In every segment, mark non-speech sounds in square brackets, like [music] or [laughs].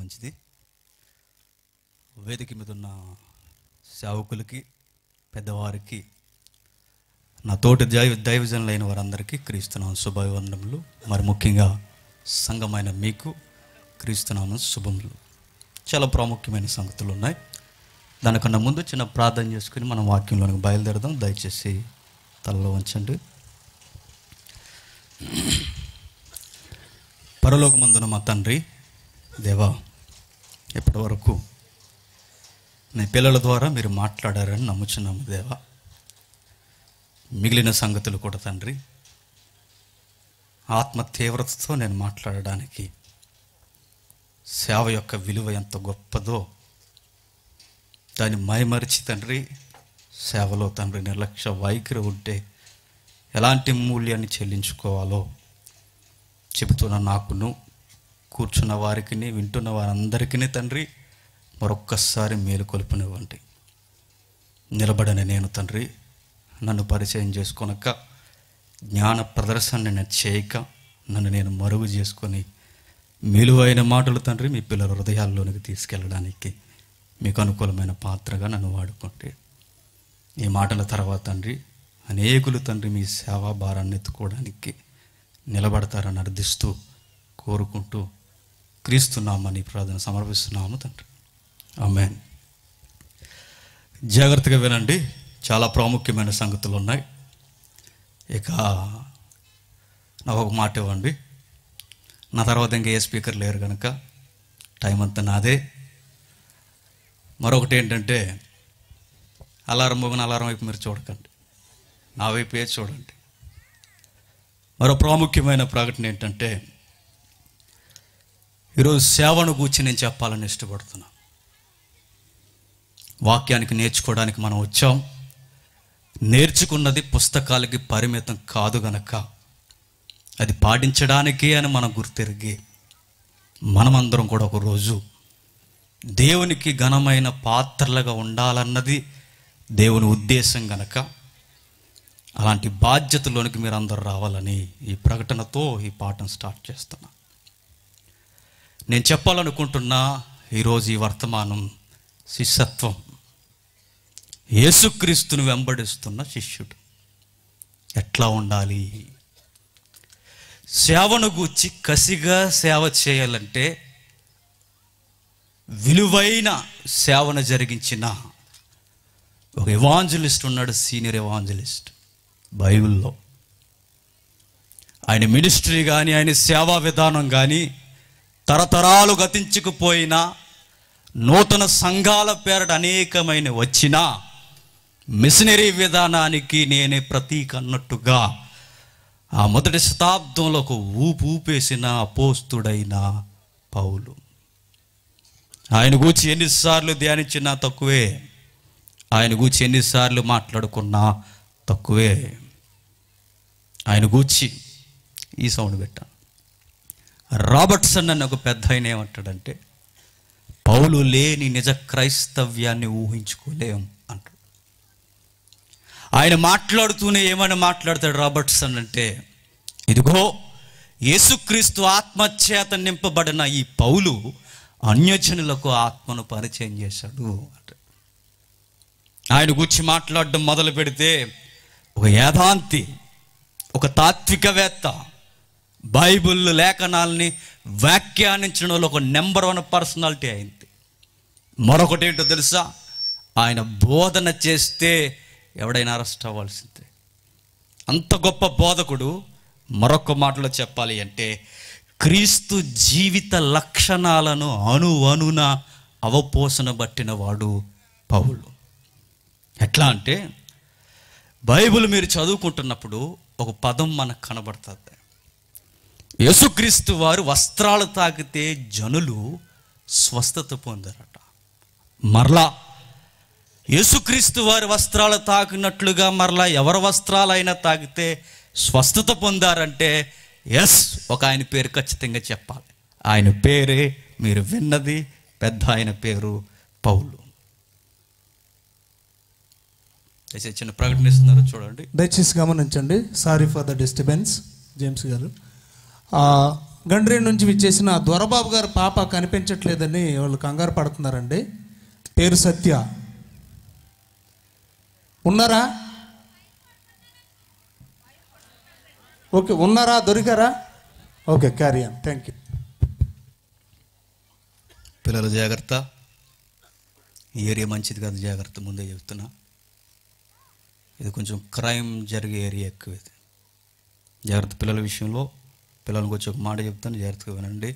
మంచిది వేదిక మీద ఉన్న సేవకులకి పెద్దవారికి నా తోటి దైవ దైవజనులైన వారందరికీ క్రీస్తునామ శుభాభివందనములు మరి ముఖ్యంగా సంఘమైన మీకు క్రీస్తునామ శుభములు చాలా ప్రాముఖ్యమైన సంగతులు ఉన్నాయి దానికన్నా ముందు చిన్న ప్రార్థన చేసుకుని మనం వాక్యంలోనికి బయలుదేరదాం దయచేసి తలలో ఉంచండి పరలోకమందున మా తండ్రి దేవా ఇప్పటి వరకు నీ పిల్లల ద్వారా మీరు మాట్లాడారని నమ్ముచున్నాము దేవా మిగిలిన సంగతులు కూడా తండ్రి ఆత్మ తీవ్రతతో నేను మాట్లాడడానికి సేవ యొక్క విలువ ఎంత గొప్పదో దాన్ని మైమరిచి తండ్రి సేవలో తండ్రి నిర్లక్ష్య వైఖరి ఉంటే ఎలాంటి మూల్యాన్ని చెల్లించుకోవాలో చెబుతున్న నాకును కూర్చున్న వారికి వింటున్న వారందరికీ తండ్రి మరొక్కసారి మేలు కొలుపునివ్వండి నిలబడని నేను తండ్రి నన్ను పరిచయం చేసుకొనక జ్ఞాన ప్రదర్శన నేను చేయక నన్ను నేను మరుగు చేసుకొని మెలువైన మాటలు తండ్రి మీ పిల్లల హృదయాల్లోనికి తీసుకెళ్ళడానికి మీకు అనుకూలమైన పాత్రగా నన్ను వాడుకోండి ఈ మాటల తర్వాత తండ్రి అనేకులు తండ్రి మీ సేవా భారాన్ని ఎత్తుకోవడానికి నిలబడతారని అర్థిస్తూ కోరుకుంటూ క్రీస్తున్నామని ప్రార్థన సమర్పిస్తున్నాము తండ్రి ఆమె జాగ్రత్తగా వినండి చాలా ప్రాముఖ్యమైన సంగతులు ఉన్నాయి ఇక నాకు ఒక మాట ఇవ్వండి నా తర్వాత ఇంకా ఏ స్పీకర్ లేరు కనుక టైం అంతా నాదే మరొకటి ఏంటంటే అలారం మోగిన అలారం వైపు మీరు చూడకండి నా వైపు చూడండి మరో ప్రాముఖ్యమైన ప్రకటన ఏంటంటే ఈరోజు సేవను గూర్చి నేను చెప్పాలని ఇష్టపడుతున్నా వాక్యానికి నేర్చుకోవడానికి మనం వచ్చాం నేర్చుకున్నది పుస్తకాలకి పరిమితం కాదు గనక అది పాటించడానికి అని మనం గుర్తిరిగి మనమందరం కూడా ఒకరోజు దేవునికి ఘనమైన పాత్రలుగా ఉండాలన్నది దేవుని ఉద్దేశం గనక అలాంటి బాధ్యతలోనికి మీరు అందరూ రావాలని ఈ ప్రకటనతో ఈ పాఠం స్టార్ట్ చేస్తున్నా నేను చెప్పాలనుకుంటున్న ఈరోజు ఈ వర్తమానం శిష్యత్వం యేసుక్రీస్తుని వెంబడిస్తున్న శిష్యుడు ఎట్లా ఉండాలి సేవను గూర్చి కసిగా సేవ చేయాలంటే విలువైన సేవను జరిగించిన ఒక ఎవాంజలిస్ట్ ఉన్నాడు సీనియర్ ఎవాంజలిస్ట్ బైబిల్లో ఆయన మినిస్ట్రీ కానీ ఆయన సేవా విధానం కానీ తరతరాలు గతించుకుపోయినా నూతన సంఘాల పేరట అనేకమైన వచ్చినా మిషనరీ విధానానికి నేనే ప్రతీక అన్నట్టుగా ఆ మొదటి శతాబ్దంలో ఒక ఊపు ఊపేసిన అపోస్తుడైన పౌలు ఆయన గూర్చి ఎన్నిసార్లు ధ్యానించినా తక్కువే ఆయన గూర్చి ఎన్నిసార్లు మాట్లాడుకున్నా తక్కువే ఆయన గూర్చి ఈ సౌండ్ పెట్టాను రాబర్ట్సన్ అని ఒక పెద్ద ఆయన ఏమంటాడంటే పౌలు లేని నిజ క్రైస్తవ్యాన్ని ఊహించుకోలేం అంటాడు ఆయన మాట్లాడుతూనే ఏమైనా మాట్లాడతాడు రాబర్ట్సన్ అంటే ఇదిగో యేసుక్రీస్తు ఆత్మచేత నింపబడిన ఈ పౌలు అన్యజనులకు ఆత్మను పరిచయం చేశాడు అంట ఆయన గుర్చి మాట్లాడడం మొదలు పెడితే ఒక యాదాంతి ఒక తాత్వికవేత్త బైబిల్ లేఖనాలని వ్యాఖ్యానించడంలో ఒక నెంబర్ వన్ పర్సనాలిటీ అయింది మరొకటి ఏంటో తెలుసా ఆయన బోధన చేస్తే ఎవడైనా అరెస్ట్ అవ్వాల్సిందే అంత గొప్ప బోధకుడు మరొక మాటలో చెప్పాలి అంటే క్రీస్తు జీవిత లక్షణాలను అనున అవపోసన బట్టిన వాడు పౌలు ఎట్లా అంటే బైబిల్ మీరు చదువుకుంటున్నప్పుడు ఒక పదం మనకు కనబడుతుంది యేసుక్రీస్తు వారు వస్త్రాలు తాకితే జనులు స్వస్థత పొందారట మరలా యేసుక్రీస్తు వారి వస్త్రాలు తాకినట్లుగా మరలా ఎవరి వస్త్రాలైనా తాకితే స్వస్థత పొందారంటే ఎస్ ఒక ఆయన పేరు ఖచ్చితంగా చెప్పాలి ఆయన పేరే మీరు విన్నది పెద్ద ఆయన పేరు పౌలు చిన్న ప్రకటన ఇస్తున్నారు చూడండి దయచేసి గమనించండి sorry for the disturbance James గారు గండ్రి నుంచి విచ్చేసిన దొరబాబు గారు పాప కనిపించట్లేదని వాళ్ళు కంగారు పడుతున్నారండి పేరు సత్య ఉన్నారా ఓకే ఉన్నారా దొరికారా okay carry on thank you పిల్లలు జాగ్రత్త ఏరియా మంచిది కాదు జాగ్రత్త ముందే చెప్తున్నా ఇది కొంచెం క్రైమ్ జరిగే ఏరియా ఎక్కువ ఇది జాగ్రత్త పిల్లల విషయంలో పిల్లలకు వచ్చి ఒక మాట చెప్తాను జాగ్రత్తగా వినండి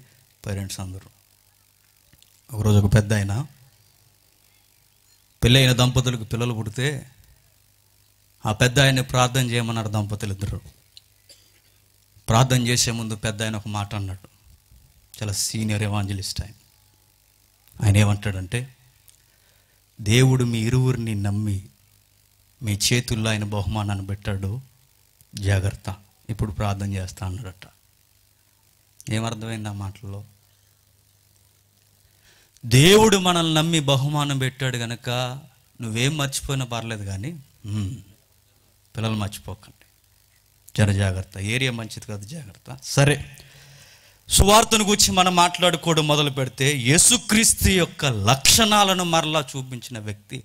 పేరెంట్స్ అందరూ ఒకరోజు ఒక పెద్ద ఆయన పెళ్ళైన దంపతులకు పిల్లలు పుడితే ఆ పెద్ద ఆయన్ని ప్రార్థన చేయమన్నారు దంపతులు ఇద్దరు ప్రార్థన చేసే ముందు పెద్ద ఆయన ఒక మాట అన్నాడు చాలా సీనియర్ ఎవాంజలిస్ట్ ఆయన ఆయన ఏమంటాడంటే దేవుడు మీ ఇరువురిని నమ్మి మీ చేతుల్లో ఆయన బహుమానాన్ని పెట్టాడు జాగ్రత్త ఇప్పుడు ప్రార్థన చేస్తా అన్నాడట ఏమర్థమైంది ఆ మాటల్లో దేవుడు మనల్ని నమ్మి బహుమానం పెట్టాడు కనుక నువ్వేం మర్చిపోయినా పర్లేదు కానీ పిల్లలు మర్చిపోకండి జన జాగ్రత్త ఏరియా మంచిది కాదు జాగ్రత్త సరే సువార్తను గురించి మనం మాట్లాడుకోవడం మొదలు పెడితే యేసుక్రీస్తు యొక్క లక్షణాలను మరలా చూపించిన వ్యక్తి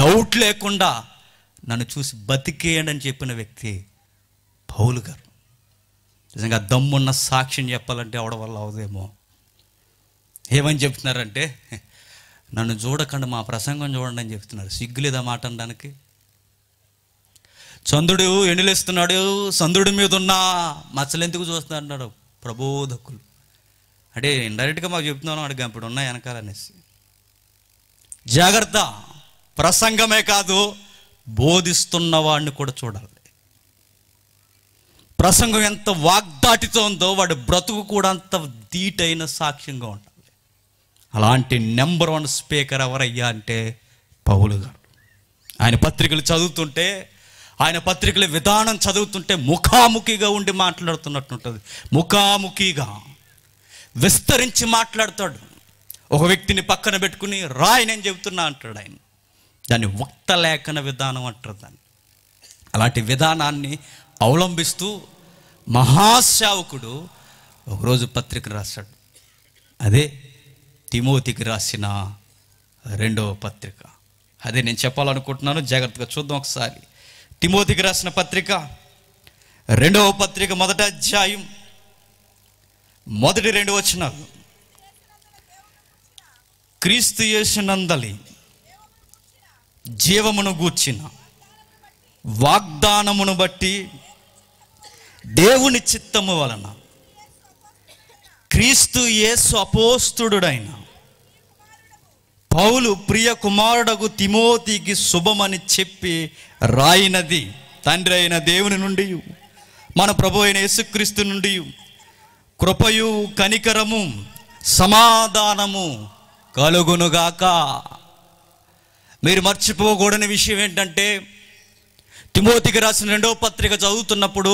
డౌట్ లేకుండా నన్ను చూసి బతికేయండి అని చెప్పిన వ్యక్తి పౌలు గారు నిజంగా దమ్మున్న సాక్ష్యం చెప్పాలంటే ఎవడ వల్ల అవదేమో ఏమని చెప్తున్నారంటే నన్ను చూడకండి మా ప్రసంగం చూడండి అని చెప్తున్నారు సిగ్గు లేదా మాట అనడానికి చంద్రుడు ఎండులేస్తున్నాడు చంద్రుడి మీద ఉన్న ఎందుకు చూస్తున్నా అన్నాడు ప్రబోధకులు అంటే ఇండైరెక్ట్గా మాకు చెప్తున్నాను అడిగా ఇప్పుడు ఉన్నాయి వెనకాలనేసి జాగ్రత్త ప్రసంగమే కాదు బోధిస్తున్న వాడిని కూడా చూడాలి ప్రసంగం ఎంత వాగ్దాటితో ఉందో వాడి బ్రతుకు కూడా అంత ధీటైన సాక్ష్యంగా ఉంటుంది అలాంటి నెంబర్ వన్ స్పీకర్ ఎవరయ్యా అంటే పౌలు గారు ఆయన పత్రికలు చదువుతుంటే ఆయన పత్రికల విధానం చదువుతుంటే ముఖాముఖిగా ఉండి మాట్లాడుతున్నట్టుంటుంది ముఖాముఖిగా విస్తరించి మాట్లాడతాడు ఒక వ్యక్తిని పక్కన పెట్టుకుని రాయి నేను చెబుతున్నా అంటాడు ఆయన దాన్ని వక్త లేఖన విధానం అంటారు దాన్ని అలాంటి విధానాన్ని అవలంబిస్తూ మహాశావకుడు ఒకరోజు పత్రిక రాశాడు అదే తిమోతికి రాసిన రెండవ పత్రిక అదే నేను చెప్పాలనుకుంటున్నాను జాగ్రత్తగా చూద్దాం ఒకసారి తిమోతికి రాసిన పత్రిక రెండవ పత్రిక మొదట అధ్యాయం మొదటి రెండు వచనాలు క్రీస్తు యేసునందలి జీవమును గూర్చిన వాగ్దానమును బట్టి దేవుని చిత్తము వలన క్రీస్తు యేసు అపోస్తుడైన పౌలు ప్రియ కుమారుడకు తిమోతికి శుభమని చెప్పి రాయినది తండ్రి అయిన దేవుని నుండి మన ప్రభు అయిన యేసుక్రీస్తు నుండి కృపయు కనికరము సమాధానము కలుగునుగాక మీరు మర్చిపోకూడని విషయం ఏంటంటే తిమోతికి రాసిన రెండవ పత్రిక చదువుతున్నప్పుడు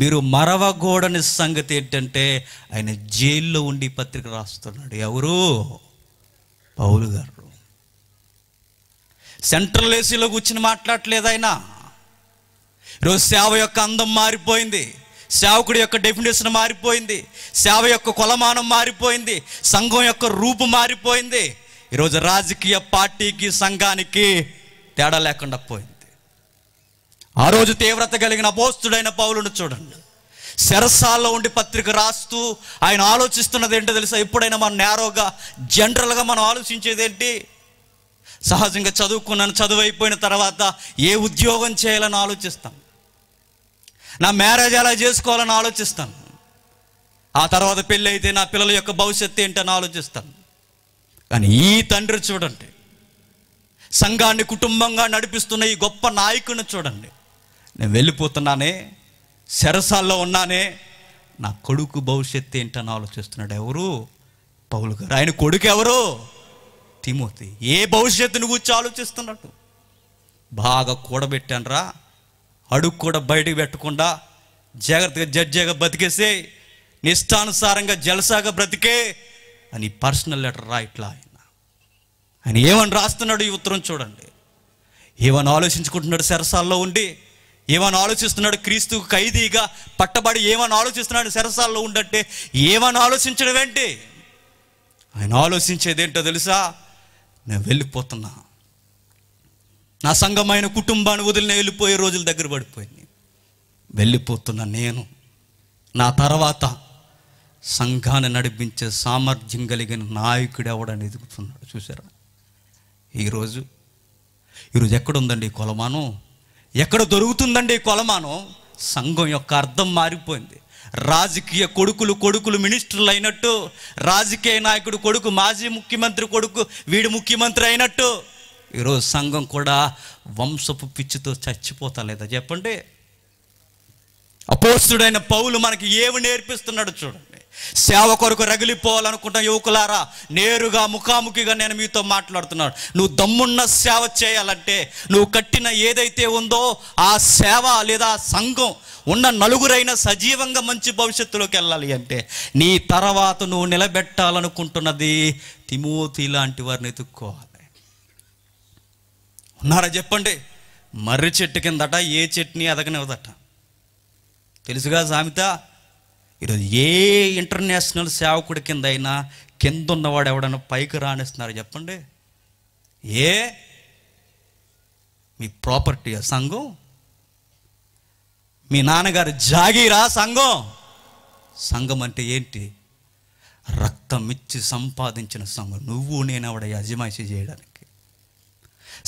మీరు మరవగోడని సంగతి ఏంటంటే ఆయన జైల్లో ఉండి పత్రిక రాస్తున్నాడు ఎవరు పౌలు గారు సెంట్రల్ ఏసీలో కూర్చుని మాట్లాడలేదు ఆయన ఈరోజు సేవ యొక్క అందం మారిపోయింది సేవకుడి యొక్క డెఫినేషన్ మారిపోయింది సేవ యొక్క కొలమానం మారిపోయింది సంఘం యొక్క రూపు మారిపోయింది ఈరోజు రాజకీయ పార్టీకి సంఘానికి తేడా లేకుండా పోయింది ఆ రోజు తీవ్రత కలిగిన అపోస్తుడైన పౌలును చూడండి శరసాల్లో ఉండి పత్రిక రాస్తూ ఆయన ఆలోచిస్తున్నది ఏంటో తెలుసా ఎప్పుడైనా మనం నేరోగా జనరల్గా మనం ఆలోచించేది ఏంటి సహజంగా చదువుకున్నాను చదువు అయిపోయిన తర్వాత ఏ ఉద్యోగం చేయాలని ఆలోచిస్తాం నా మ్యారేజ్ ఎలా చేసుకోవాలని ఆలోచిస్తాను ఆ తర్వాత పెళ్ళి అయితే నా పిల్లల యొక్క భవిష్యత్తు ఏంటని ఆలోచిస్తాను కానీ ఈ తండ్రి చూడండి సంఘాన్ని కుటుంబంగా నడిపిస్తున్న ఈ గొప్ప నాయకుని చూడండి నేను వెళ్ళిపోతున్నానే శరసాల్లో ఉన్నానే నా కొడుకు భవిష్యత్తు ఏంటని ఆలోచిస్తున్నాడు ఎవరు పౌలు గారు ఆయన కొడుకు ఎవరు తిమోతి ఏ భవిష్యత్తుని గురించి ఆలోచిస్తున్నాడు బాగా రా అడుగు కూడా బయటకు పెట్టకుండా జాగ్రత్తగా జడ్జిగా బతికేసే నిష్టానుసారంగా జలసాగా బ్రతికే అని పర్సనల్ లెటర్ ఇట్లా ఆయన ఆయన ఏమని రాస్తున్నాడు ఈ ఉత్తరం చూడండి ఏమని ఆలోచించుకుంటున్నాడు సరసాల్లో ఉండి ఏమని ఆలోచిస్తున్నాడు క్రీస్తు ఖైదీగా పట్టబడి ఏమని ఆలోచిస్తున్నాడు సరసాల్లో ఉండంటే ఏమని ఆలోచించడం ఏంటి ఆయన ఆలోచించేది ఏంటో తెలుసా నేను వెళ్ళిపోతున్నా నా సంఘమైన కుటుంబాన్ని వదిలిన వెళ్ళిపోయే రోజుల దగ్గర పడిపోయింది వెళ్ళిపోతున్నా నేను నా తర్వాత సంఘాన్ని నడిపించే సామర్థ్యం కలిగిన నాయకుడు ఎవడని ఎదుగుతున్నాడు చూసారా ఈరోజు ఈరోజు ఎక్కడుందండి కొలమానం ఎక్కడ దొరుకుతుందండి ఈ కొలమానం సంఘం యొక్క అర్థం మారిపోయింది రాజకీయ కొడుకులు కొడుకులు మినిస్టర్లు అయినట్టు రాజకీయ నాయకుడు కొడుకు మాజీ ముఖ్యమంత్రి కొడుకు వీడు ముఖ్యమంత్రి అయినట్టు ఈరోజు సంఘం కూడా వంశపు పిచ్చితో చచ్చిపోతా లేదా చెప్పండి అపోస్తుడైన పౌలు మనకి ఏమి నేర్పిస్తున్నాడు చూడండి సేవ కొరకు రగిలిపోవాలనుకుంటున్న యువకులారా నేరుగా ముఖాముఖిగా నేను మీతో మాట్లాడుతున్నాను నువ్వు దమ్మున్న సేవ చేయాలంటే నువ్వు కట్టిన ఏదైతే ఉందో ఆ సేవ లేదా సంఘం ఉన్న నలుగురైన సజీవంగా మంచి భవిష్యత్తులోకి వెళ్ళాలి అంటే నీ తర్వాత నువ్వు నిలబెట్టాలనుకుంటున్నది తిమోతి లాంటి వారిని ఎత్తుక్కోవాలి ఉన్నారా చెప్పండి మర్రి చెట్టు కిందట ఏ చెట్ని ఎదగనివ్వదట తెలుసుగా సామెత ఈరోజు ఏ ఇంటర్నేషనల్ సేవకుడి కింద అయినా కింద ఉన్నవాడు ఎవడన్నా పైకి రాణిస్తున్నారు చెప్పండి ఏ మీ ప్రాపర్టీ సంఘం మీ నాన్నగారు జాగీరా సంఘం సంఘం అంటే ఏంటి రక్తం ఇచ్చి సంపాదించిన సంఘం నువ్వు నేను ఆవిడ యజమాయిషి చేయడానికి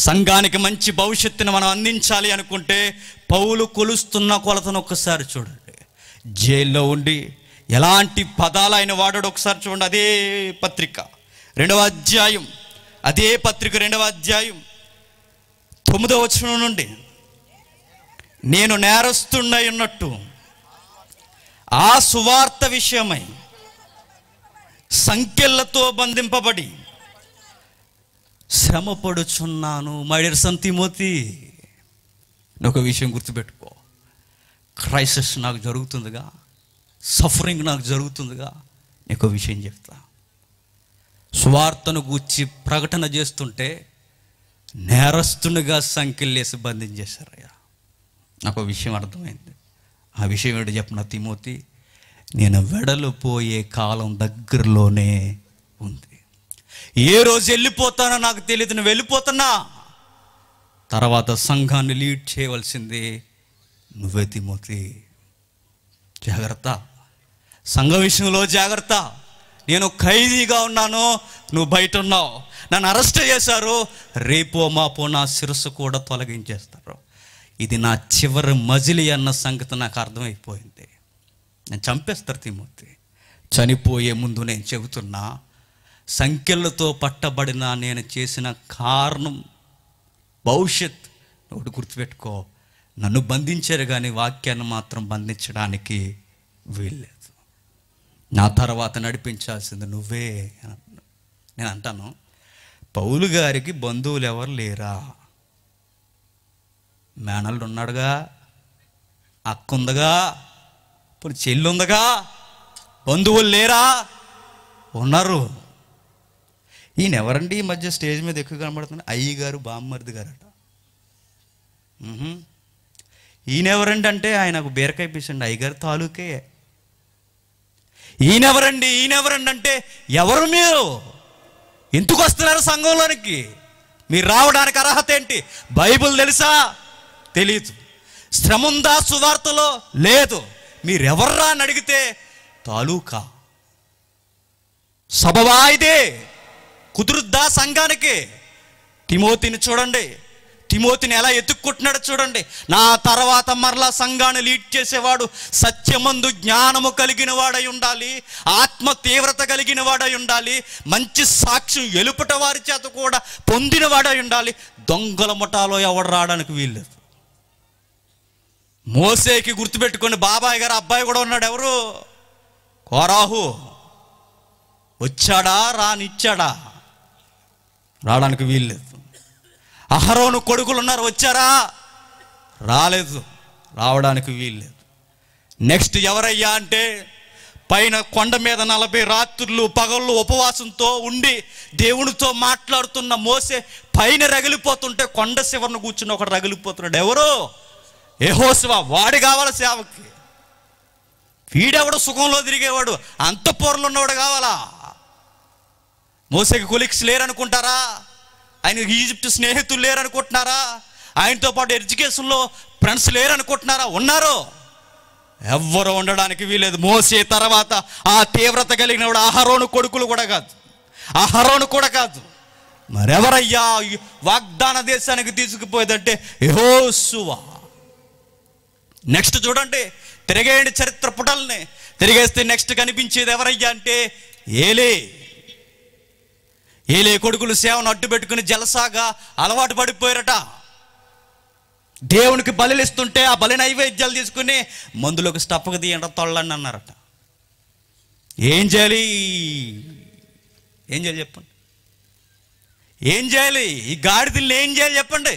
సంఘానికి మంచి భవిష్యత్తుని మనం అందించాలి అనుకుంటే పౌలు కొలుస్తున్న కొలతను ఒక్కసారి చూడండి జైల్లో ఉండి ఎలాంటి పదాలు ఆయన వాడాడు ఒకసారి చూడండి అదే పత్రిక రెండవ అధ్యాయం అదే పత్రిక రెండవ అధ్యాయం తొమ్మిదవ వచనం నుండి నేను నేరస్తుండై ఉన్నట్టు ఆ సువార్త విషయమై సంఖ్యలతో బంధింపబడి శ్రమపడుచున్నాను మైడర్ సంతిమోతి ఒక విషయం గుర్తుపెట్టుకో క్రైసిస్ నాకు జరుగుతుందిగా సఫరింగ్ నాకు జరుగుతుందిగా నీకు విషయం చెప్తా స్వార్థను గుచ్చి ప్రకటన చేస్తుంటే నేరస్తునిగా సంఖ్యలేసి బంధించేశారయ్యా నాకు విషయం అర్థమైంది ఆ విషయం ఏంటి చెప్పిన తిమోతి నేను వెడలు పోయే కాలం దగ్గరలోనే ఉంది ఏ రోజు వెళ్ళిపోతానో నాకు తెలియదు నువ్వు వెళ్ళిపోతున్నా తర్వాత సంఘాన్ని లీడ్ చేయవలసింది నువ్వే తిమోతి జాగ్రత్త సంఘ విషయంలో జాగ్రత్త నేను ఖైదీగా ఉన్నాను నువ్వు బయట ఉన్నావు నన్ను అరెస్ట్ చేశారు రేపో మాపో నా శిరస్సు కూడా తొలగించేస్తారు ఇది నా చివరి మజిలి అన్న సంగతి నాకు అర్థమైపోయింది నేను చంపేస్తారు తిమూర్తి చనిపోయే ముందు నేను చెబుతున్నా సంఖ్యలతో పట్టబడిన నేను చేసిన కారణం భవిష్యత్ ఒకటి గుర్తుపెట్టుకో నన్ను బంధించారు కానీ వాక్యాన్ని మాత్రం బంధించడానికి వీల్లేదు నా తర్వాత నడిపించాల్సింది నువ్వే నేను అంటాను పౌలు గారికి బంధువులు ఎవరు లేరా మేనల్ ఉన్నాడుగా అక్క ఉందిగా ఇప్పుడు చెల్లి ఉందిగా బంధువులు లేరా ఉన్నారు ఈయన ఎవరండి ఈ మధ్య స్టేజ్ మీద ఎక్కువ కనబడుతున్నాడు అయ్యి గారు బామ్మర్ది గారట ఈయనెవరండి అంటే ఆయనకు బీరకాయ పిసండి అయ్యగారు తాలూకే ఈయనెవరండి ఈయనెవరండి అంటే ఎవరు మీరు ఎందుకు వస్తున్నారు సంఘంలోనికి మీరు రావడానికి అర్హత ఏంటి బైబుల్ తెలుసా తెలీదు శ్రమ ఉందా సువార్తలో లేదు మీరెవర్రా అని అడిగితే తాలూకా సభవా ఇదే కుదురుద్దా సంఘానికి తిమోతిని చూడండి తిమోతిని ఎలా ఎత్తుక్కుంటున్నాడు చూడండి నా తర్వాత మరలా సంఘాన్ని లీడ్ చేసేవాడు సత్యమందు జ్ఞానము కలిగిన వాడై ఉండాలి ఆత్మ తీవ్రత కలిగిన వాడై ఉండాలి మంచి సాక్ష్యం ఎలుపుట వారి చేత కూడా పొందిన వాడై ఉండాలి దొంగల ముఠాలో ఎవడు రావడానికి వీల్లేదు మోసేకి గుర్తుపెట్టుకొని బాబాయ్ గారు అబ్బాయి కూడా ఉన్నాడు ఎవరు కోరాహు వచ్చాడా రానిచ్చాడా రావడానికి వీల్లేదు అహరోను కొడుకులు ఉన్నారు వచ్చారా రాలేదు రావడానికి వీల్లేదు నెక్స్ట్ ఎవరయ్యా అంటే పైన కొండ మీద నలభై రాత్రులు పగళ్ళు ఉపవాసంతో ఉండి దేవునితో మాట్లాడుతున్న మోసే పైన రగిలిపోతుంటే కొండ శివర్ను కూర్చుని ఒకటి రగిలిపోతున్నాడు ఎవరు శివ వాడి కావాలి సేవకి వీడెవడు సుఖంలో తిరిగేవాడు అంత ఉన్నవాడు కావాలా మోసేకి కొలిక్స్ లేరనుకుంటారా ఆయన ఈజిప్ట్ స్నేహితులు లేరనుకుంటున్నారా ఆయనతో పాటు ఎడ్యుకేషన్లో ఫ్రెండ్స్ లేరనుకుంటున్నారా ఉన్నారు ఎవ్వరు ఉండడానికి వీలేదు మోసే తర్వాత ఆ తీవ్రత కలిగిన వాడు అహరోను కొడుకులు కూడా కాదు అహరోను కూడా కాదు మరెవరయ్యా వాగ్దాన దేశానికి తీసుకుపోయేదంటే యహోసువా నెక్స్ట్ చూడండి తిరిగేయండి చరిత్ర పుటల్ని తిరిగేస్తే నెక్స్ట్ కనిపించేది ఎవరయ్యా అంటే ఏలే ఏలే కొడుకులు సేవను అడ్డు పెట్టుకుని జలసాగా అలవాటు పడిపోయారట దేవునికి బలిస్తుంటే ఆ బలి నైవేద్యాలు తీసుకుని మందులోకి స్టప్పకు తీయండి తొళ్ళండి అన్నారట ఏం చేయాలి ఏం చేయాలి చెప్పండి ఏం చేయాలి ఈ గాడిదల్ని ఏం చేయాలి చెప్పండి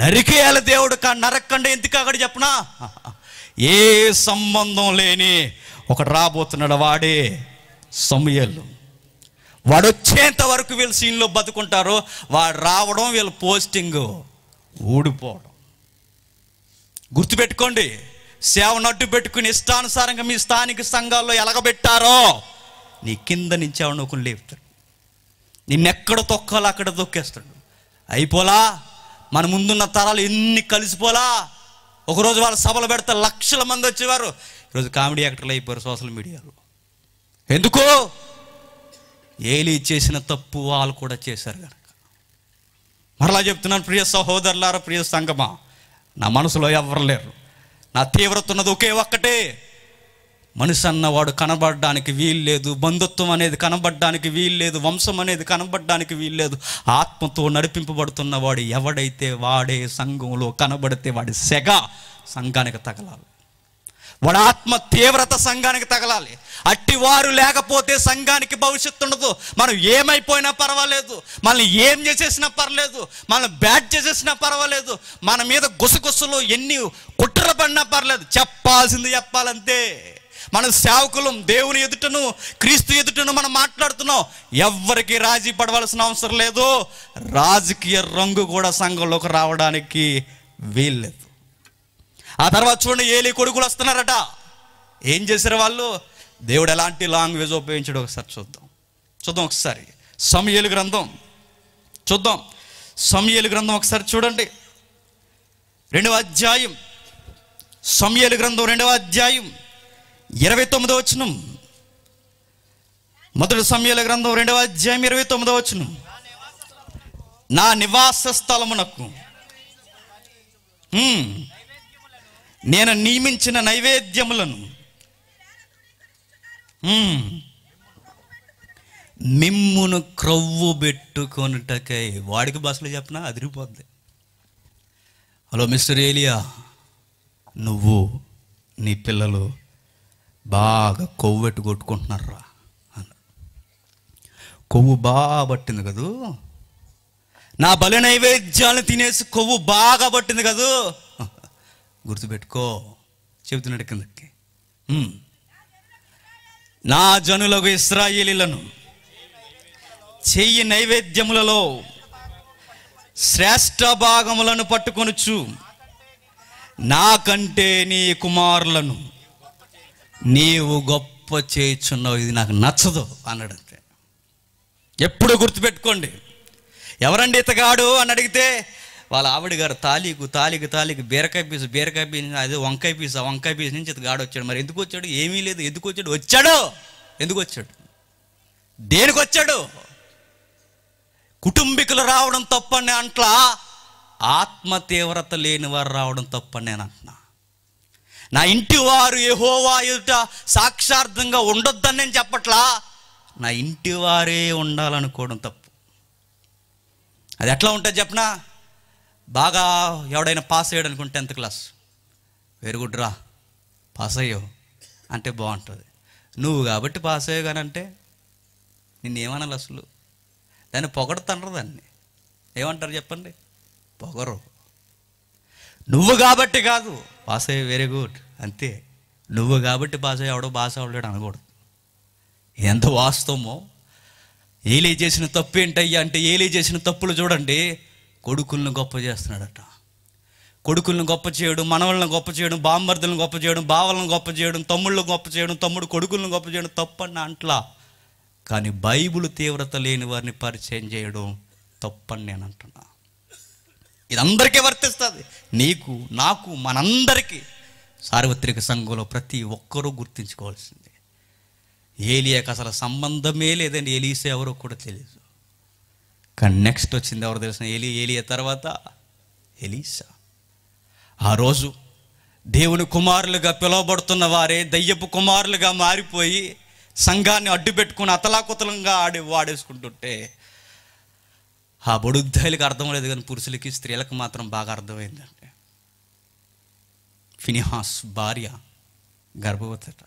నరికేయాలి దేవుడు కా నరక్కండి ఎందుకు అక్కడ చెప్పనా ఏ సంబంధం లేని ఒకటి రాబోతున్నాడు వాడే సమయాలు వాడు వచ్చేంత వరకు వీళ్ళు సీన్లో బతుకుంటారు వాడు రావడం వీళ్ళ పోస్టింగ్ ఊడిపోవడం గుర్తుపెట్టుకోండి సేవ నడ్డు పెట్టుకుని ఇష్టానుసారంగా మీ స్థానిక సంఘాల్లో ఎలగబెట్టారో నీ కింద నుంచి ఒకరు లేపుతాడు నిన్నెక్కడ తొక్కాలో అక్కడ తొక్కేస్తాడు అయిపోలా మన ముందున్న తరాలు ఎన్ని కలిసిపోలా ఒకరోజు వాళ్ళ సభలు పెడితే లక్షల మంది వచ్చేవారు ఈరోజు కామెడీ యాక్టర్లు అయిపోయారు సోషల్ మీడియాలో ఎందుకో ఏలి చేసిన తప్పు వాళ్ళు కూడా చేశారు కనుక మరలా చెప్తున్నాను ప్రియ సహోదరులారా ప్రియ సంగమా నా మనసులో ఎవరు లేరు నా తీవ్రత ఉన్నది ఒకే ఒక్కటే మనిషి అన్నవాడు కనబడడానికి వీలు లేదు బంధుత్వం అనేది కనబడడానికి వీలు లేదు వంశం అనేది కనబడడానికి వీలు లేదు ఆత్మతో నడిపింపబడుతున్నవాడు ఎవడైతే వాడే సంఘంలో కనబడితే వాడి సెగ సంఘానికి తగలాలి వాడు ఆత్మ తీవ్రత సంఘానికి తగలాలి అట్టి వారు లేకపోతే సంఘానికి భవిష్యత్తు ఉండదు మనం ఏమైపోయినా పర్వాలేదు మనల్ని ఏం చేసేసినా పర్లేదు మనం బ్యాట్ చేసేసినా పర్వాలేదు మన మీద గుసగుసలు ఎన్ని కుట్ర పడినా పర్లేదు చెప్పాల్సింది చెప్పాలంతే మన సేవకులం దేవుని ఎదుటను క్రీస్తు ఎదుటను మనం మాట్లాడుతున్నాం ఎవరికి రాజీ పడవలసిన అవసరం లేదు రాజకీయ రంగు కూడా సంఘంలోకి రావడానికి వీల్లేదు ఆ తర్వాత చూడండి ఏలి కొడుకులు వస్తున్నారట ఏం చేశారు వాళ్ళు దేవుడు ఎలాంటి లాంగ్వేజ్ ఉపయోగించాడు ఒకసారి చూద్దాం చూద్దాం ఒకసారి సమయలు గ్రంథం చూద్దాం సమయలు గ్రంథం ఒకసారి చూడండి రెండవ అధ్యాయం సమయలు గ్రంథం రెండవ అధ్యాయం ఇరవై తొమ్మిదో వచనం మొదటి సమయల గ్రంథం రెండవ అధ్యాయం ఇరవై తొమ్మిదో వచనం నా నివాస స్థలమునకు నేను నియమించిన నైవేద్యములను మిమ్మును క్రొవ్వు పెట్టుకొనిటకై వాడికి బస్సులో చెప్పినా అదిరిపోద్ది హలో మిస్టర్ ఏలియా నువ్వు నీ పిల్లలు బాగా కొవ్వెట్టు కొట్టుకుంటున్నారా అన్న కొవ్వు బాగా పట్టింది కదూ నా బలి నైవేద్యాలు తినేసి కొవ్వు బాగా పట్టింది కదూ గుర్తుపెట్టుకో చెబుతున్నాడు కిందకి నా జనులకు ఇస్రాయేలీలను చెయ్యి నైవేద్యములలో శ్రేష్ఠ భాగములను పట్టుకొనుచు నాకంటే నీ కుమారులను నీవు గొప్ప చేయుచున్నావు ఇది నాకు నచ్చదు అన్నాడు అంతే ఎప్పుడు గుర్తుపెట్టుకోండి ఎవరండి ఇతగాడు అని అడిగితే వాళ్ళ ఆవిడ గారు తాలీకు తాలీకు తాలీకు బీరకాయ పీసు బీరకాయ పీసు అదే వంకాయ పీసు వంకాయ పీసు నుంచి గాడు వచ్చాడు మరి ఎందుకు వచ్చాడు ఏమీ లేదు ఎందుకు వచ్చాడు వచ్చాడు ఎందుకు వచ్చాడు దేనికి వచ్చాడు కుటుంబీకులు రావడం తప్పని అంట్లా ఆత్మ తీవ్రత లేని వారు రావడం తప్పని నేను అంటున్నా నా ఇంటి వారు ఏహోవా ఎదుట సాక్షార్థంగా ఉండొద్దని నేను చెప్పట్లా నా ఇంటి వారే ఉండాలనుకోవడం తప్పు అది ఎట్లా ఉంటుంది చెప్పనా బాగా ఎవడైనా పాస్ అయ్యాడు అనుకుంటే టెన్త్ క్లాస్ వెరీ గుడ్ రా పాస్ అయ్యో అంటే బాగుంటుంది నువ్వు కాబట్టి పాస్ అయ్యో కానంటే అంటే ఏమనాలి అసలు దాన్ని పొగడుతుండ్రు దాన్ని ఏమంటారు చెప్పండి పొగరు నువ్వు కాబట్టి కాదు పాస్ అయ్యి వెరీ గుడ్ అంతే నువ్వు కాబట్టి పాస్ ఎవడో పాస్ అవ్వలేడు అనకూడదు ఎంత వాస్తవమో ఏలీ చేసిన తప్పు ఏంటయ్యా అంటే ఏలీ చేసిన తప్పులు చూడండి కొడుకులను గొప్ప చేస్తున్నాడట కొడుకులను గొప్ప చేయడం మనవలను గొప్ప చేయడం బాంబర్దులను గొప్ప చేయడం బావలను గొప్ప చేయడం తమ్ముళ్ళను గొప్ప చేయడం తమ్ముడు కొడుకులను గొప్ప చేయడం తప్పన్న అంట్లా కానీ బైబుల్ తీవ్రత లేని వారిని పరిచయం చేయడం తప్పని నేను అంటున్నా ఇది అందరికీ వర్తిస్తుంది నీకు నాకు మనందరికీ సార్వత్రిక సంఘంలో ప్రతి ఒక్కరూ గుర్తించుకోవాల్సింది ఏలియాకి అసలు సంబంధమే లేదని ఏలీసే ఎవరో కూడా తెలియదు కానీ నెక్స్ట్ వచ్చింది ఎవరు తెలిసిన ఏలి ఏలియ తర్వాత ఎలీసా ఆ రోజు దేవుని కుమారులుగా పిలువబడుతున్న వారే దయ్యపు కుమారులుగా మారిపోయి సంఘాన్ని అడ్డు పెట్టుకుని అతలాకుతలంగా ఆడి వాడేసుకుంటుంటే ఆ బొడుద్దాయిలకు అర్థం లేదు కానీ పురుషులకి స్త్రీలకు మాత్రం బాగా అర్థమైందంటే ఫినిహాస్ భార్య గర్భవతట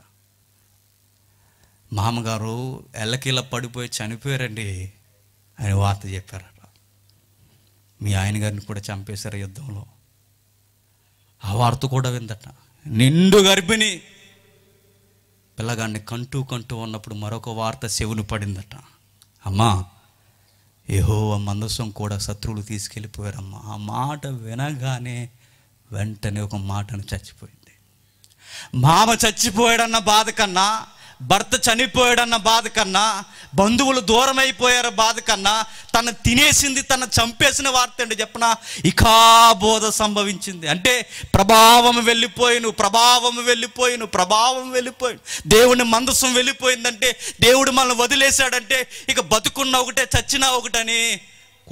మామగారు ఎల్లకిలా పడిపోయి చనిపోయారండి అని వార్త చెప్పారట మీ ఆయన గారిని కూడా చంపేశారు యుద్ధంలో ఆ వార్త కూడా విందట నిండు గర్భిణి పిల్లగాన్ని కంటూ కంటూ ఉన్నప్పుడు మరొక వార్త శివుని పడిందట అమ్మా ఏహో ఆ మందసం కూడా శత్రువులు తీసుకెళ్ళిపోయారమ్మా ఆ మాట వినగానే వెంటనే ఒక మాటను చచ్చిపోయింది మామ చచ్చిపోయాడన్న బాధ కన్నా భర్త చనిపోయాడన్న బాధ కన్నా బంధువులు దూరం అయిపోయారు బాధ కన్నా తను తినేసింది తను చంపేసిన వార్త అండి చెప్పిన ఇకాబోధ సంభవించింది అంటే ప్రభావం వెళ్ళిపోయిను ప్రభావం వెళ్ళిపోయిను ప్రభావం వెళ్ళిపోయిను దేవుని మందసం వెళ్ళిపోయిందంటే దేవుడు మనల్ని వదిలేశాడంటే ఇక బతుకున్న ఒకటే చచ్చినా ఒకటని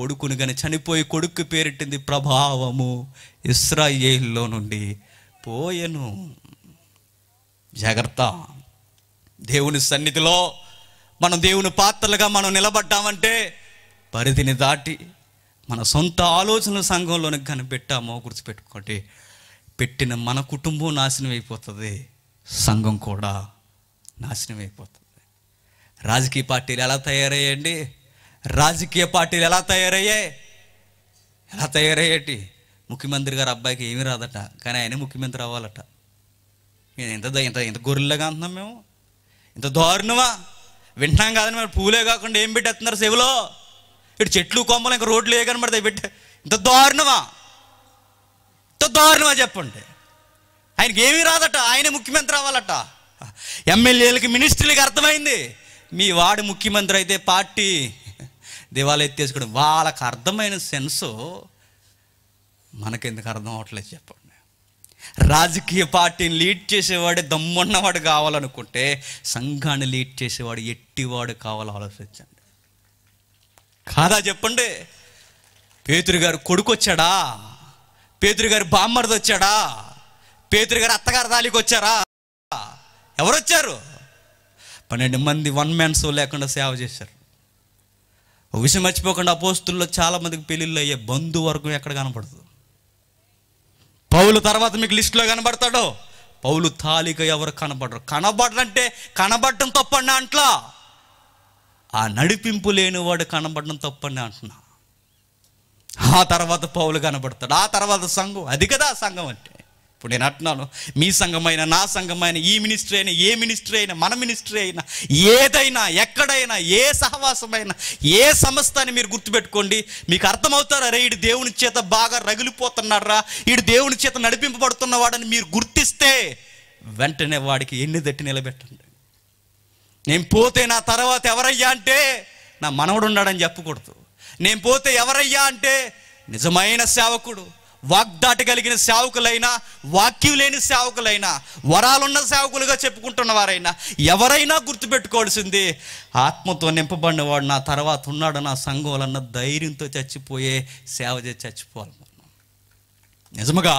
కొడుకుని కానీ చనిపోయి కొడుక్కి పేరెట్టింది ప్రభావము ఇస్రాయేల్లో నుండి పోయెను జాగ్రత్త దేవుని సన్నిధిలో మనం దేవుని పాత్రలుగా మనం నిలబడ్డామంటే పరిధిని దాటి మన సొంత ఆలోచనల సంఘంలోనికి కనిపెట్టామో గుర్తుపెట్టుకోండి పెట్టిన మన కుటుంబం నాశనం అయిపోతుంది సంఘం కూడా నాశనం అయిపోతుంది రాజకీయ పార్టీలు ఎలా తయారయ్యండి రాజకీయ పార్టీలు ఎలా తయారయ్యాయి ఎలా తయారయ్యేటి ముఖ్యమంత్రి గారు అబ్బాయికి ఏమీ రాదట కానీ ఆయనే ముఖ్యమంత్రి అవ్వాలట ఇంత ఇంత ఇంత గొర్రెలుగా అంటున్నాం మేము ఇంత దారుణమా వింటాం కాదని మరి పూలే కాకుండా ఏం పెట్టేస్తున్నారు సేవలో ఇటు చెట్లు కొమ్మలు ఇంకా రోడ్లు ఏ కనబడతాయి పెట్టే ఇంత దారుణమా ఇంత దారుణమా చెప్పండి ఆయనకి ఏమీ రాదట ఆయనే ముఖ్యమంత్రి రావాలట ఎమ్మెల్యేలకి మినిస్టర్లకి అర్థమైంది మీ వాడు ముఖ్యమంత్రి అయితే పార్టీ దివాళ తీసుకోవడం వాళ్ళకి అర్థమైన సెన్సు మనకెందుకు అర్థం అవట్లేదు చెప్పండి రాజకీయ పార్టీని లీడ్ చేసేవాడు దమ్మున్నవాడు కావాలనుకుంటే సంఘాన్ని లీడ్ చేసేవాడు ఎట్టివాడు కావాలో ఆలోచించండి కాదా చెప్పండి పేతురు గారు కొడుకు వచ్చాడా పేతురు గారు బామ్మర్ది వచ్చాడా పేతురు గారు అత్తగారు తాలికి వచ్చారా ఎవరొచ్చారు పన్నెండు మంది వన్ మ్యాన్ షో లేకుండా సేవ చేశారు విషయం మర్చిపోకుండా అపోస్తుల్లో చాలామందికి పెళ్ళిళ్ళు అయ్యే బంధువర్గం ఎక్కడ కనపడదు పౌలు తర్వాత మీకు లిస్టులో కనబడతాడో పౌలు తాలిక ఎవరు కనబడరు కనబడంటే కనబడటం తప్పండి అంట్లా ఆ నడిపింపు లేనివాడు కనబడడం తప్పండి అంటున్నా ఆ తర్వాత పౌలు కనబడతాడు ఆ తర్వాత సంఘం అది కదా సంఘం అంటే ఇప్పుడు నేను అంటున్నాను మీ సంఘమైన నా సంఘమైన ఈ మినిస్ట్రీ అయినా ఏ మినిస్ట్రీ అయినా మన మినిస్ట్రీ అయినా ఏదైనా ఎక్కడైనా ఏ సహవాసమైనా ఏ సంస్థ అని మీరు గుర్తుపెట్టుకోండి మీకు అర్థమవుతారా రే ఇటు దేవుని చేత బాగా రగిలిపోతున్నారా ఇటు దేవుని చేత నడిపింపబడుతున్నవాడని మీరు గుర్తిస్తే వెంటనే వాడికి ఎన్ని తట్టి నిలబెట్టండి నేను పోతే నా తర్వాత ఎవరయ్యా అంటే నా మనవడు ఉన్నాడని చెప్పకూడదు నేను పోతే ఎవరయ్యా అంటే నిజమైన సేవకుడు వాగ్దాటి కలిగిన సేవకులైనా వాక్యం లేని సేవకులైనా వరాలున్న సేవకులుగా చెప్పుకుంటున్న వారైనా ఎవరైనా గుర్తుపెట్టుకోవాల్సింది ఆత్మతో నింపబడినవాడు నా తర్వాత ఉన్నాడు నా సంఘోలన్న ధైర్యంతో చచ్చిపోయే సేవ చేసి చచ్చిపోవాలి నిజముగా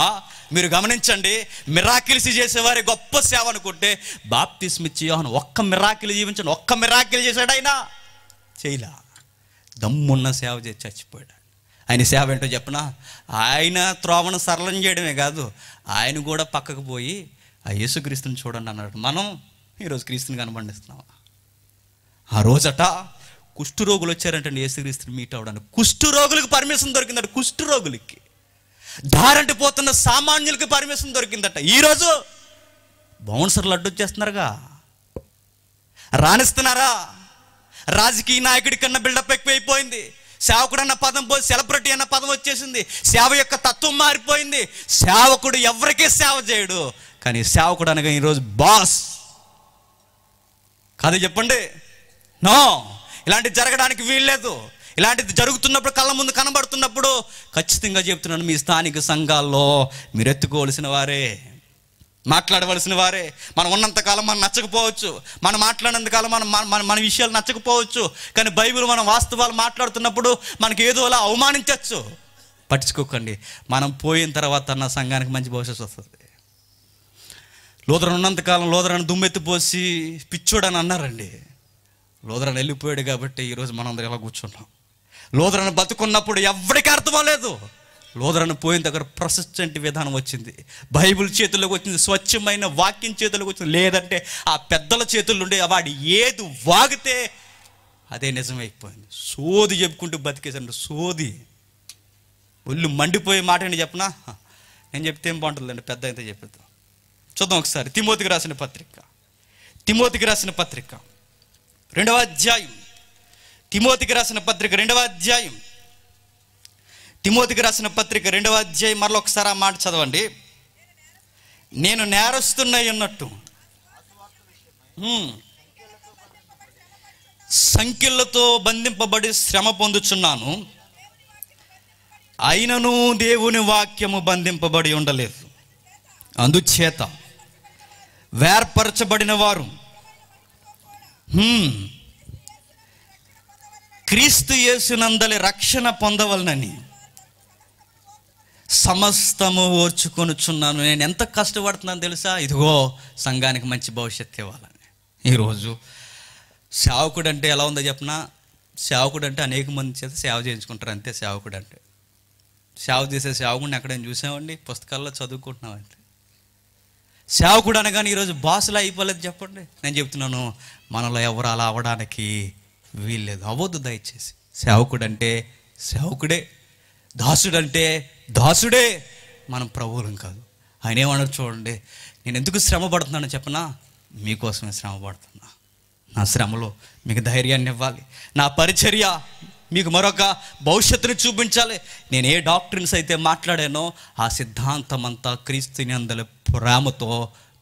మీరు గమనించండి మిరాకిల్స్ చేసేవారి గొప్ప సేవ అనుకుంటే బాప్తిస్మిచ్చి అని ఒక్క మిరాకిల్ జీవించండి ఒక్క మిరాకిల్ చేశాడైనా చేయలే దమ్మున్న సేవ చేసి చచ్చిపోయాడు ఆయన సేవ ఏంటో చెప్పనా ఆయన త్రోవను సరళం చేయడమే కాదు ఆయన కూడా పక్కకు పోయి ఆ యేసుక్రీస్తుని చూడండి అన్నాడు మనం ఈరోజు క్రీస్తుని కనబడిస్తున్నాం ఆ రోజట వచ్చారంటే వచ్చారంటండి యేసుక్రీస్తుని మీట్ అవడానికి రోగులకు పర్మిషన్ దొరికిందట రోగులకి దారంటి పోతున్న సామాన్యులకి పర్మిషన్ దొరికిందట ఈరోజు బౌన్సర్లు అడ్డు వచ్చేస్తున్నారుగా రాణిస్తున్నారా రాజకీయ నాయకుడి కన్నా బిల్డప్ ఎక్కువైపోయింది సేవకుడు అన్న పదం పోయి సెలబ్రిటీ అన్న పదం వచ్చేసింది సేవ యొక్క తత్వం మారిపోయింది సేవకుడు ఎవరికీ సేవ చేయడు కానీ సేవకుడు అనగా ఈరోజు బాస్ కాదు చెప్పండి నో ఇలాంటి జరగడానికి వీల్లేదు ఇలాంటిది జరుగుతున్నప్పుడు కళ్ళ ముందు కనబడుతున్నప్పుడు ఖచ్చితంగా చెప్తున్నాను మీ స్థానిక సంఘాల్లో మీరు ఎత్తుకోవలసిన వారే మాట్లాడవలసిన వారే మనం ఉన్నంతకాలం మనం నచ్చకపోవచ్చు మనం మాట్లాడినంతకాలం మనం మన మన విషయాలు నచ్చకపోవచ్చు కానీ బైబిల్ మనం వాస్తవాలు మాట్లాడుతున్నప్పుడు మనకి ఏదో అలా అవమానించవచ్చు పట్టించుకోకండి మనం పోయిన తర్వాత అన్న సంఘానికి మంచి భవిష్యత్తు వస్తుంది లోదరను ఉన్నంతకాలం లోదరను దుమ్మెత్తిపోసి పిచ్చోడని అన్నారండి లోదరను వెళ్ళిపోయాడు కాబట్టి ఈరోజు మనందరూ ఎలా కూర్చున్నాం లోదరను బతుకున్నప్పుడు ఎవరికి అర్థం లేదు లోదరను పోయిన దగ్గర ప్రొసెసెంట్ విధానం వచ్చింది బైబిల్ చేతుల్లోకి వచ్చింది స్వచ్ఛమైన వాక్యం చేతుల్లోకి వచ్చింది లేదంటే ఆ పెద్దల చేతుల్లో ఉండే వాడు ఏది వాగితే అదే నిజమైపోయింది సోది చెప్పుకుంటూ బతికేసాడు సోది ఒళ్ళు మండిపోయే మాట అని చెప్పనా నేను చెప్తే ఏం బాగుంటుందండి పెద్ద అయితే చెప్పేద్దాం చూద్దాం ఒకసారి తిమోతికి రాసిన పత్రిక తిమోతికి రాసిన పత్రిక రెండవ అధ్యాయం తిమోతికి రాసిన పత్రిక రెండవ అధ్యాయం తిమోతికి రాసిన పత్రిక రెండవ అధ్యాయం మరలా ఒకసారి ఆ మాట చదవండి నేను నేరస్తున్నై ఉన్నట్టు సంఖ్యలతో బంధింపబడి శ్రమ పొందుచున్నాను అయినను దేవుని వాక్యము బంధింపబడి ఉండలేదు అందుచేత వేర్పరచబడిన వారు క్రీస్తు యేసునందలి రక్షణ పొందవలనని సమస్తము ఓర్చుకొనుచున్నాను నేను ఎంత కష్టపడుతున్నాను తెలుసా ఇదిగో సంఘానికి మంచి భవిష్యత్తు ఇవ్వాలని ఈరోజు సేవకుడు అంటే ఎలా ఉందో చెప్పిన సేవకుడు అంటే అనేక మంది చేత సేవ చేయించుకుంటారు అంతే సేవకుడు అంటే సేవ చేసే సేవకుడిని ఎక్కడైనా చూసామండి పుస్తకాల్లో చదువుకుంటున్నాం అంతే సేవకుడు అనగానే ఈరోజు బాసులు అయిపోలేదు చెప్పండి నేను చెప్తున్నాను మనలో ఎవరు అలా అవ్వడానికి వీల్లేదు అవ్వద్దు దయచేసి సేవకుడు అంటే సేవకుడే దాసుడంటే దాసుడే మనం ప్రభువులం కాదు ఆయన ఏమన్నారు చూడండి నేను ఎందుకు శ్రమ పడుతున్నాను చెప్పనా మీకోసమే శ్రమ పడుతున్నా నా శ్రమలో మీకు ధైర్యాన్ని ఇవ్వాలి నా పరిచర్య మీకు మరొక భవిష్యత్తుని చూపించాలి నేను ఏ డాక్టర్స్ అయితే మాట్లాడానో ఆ సిద్ధాంతం అంతా క్రీస్తుని అందల ప్రేమతో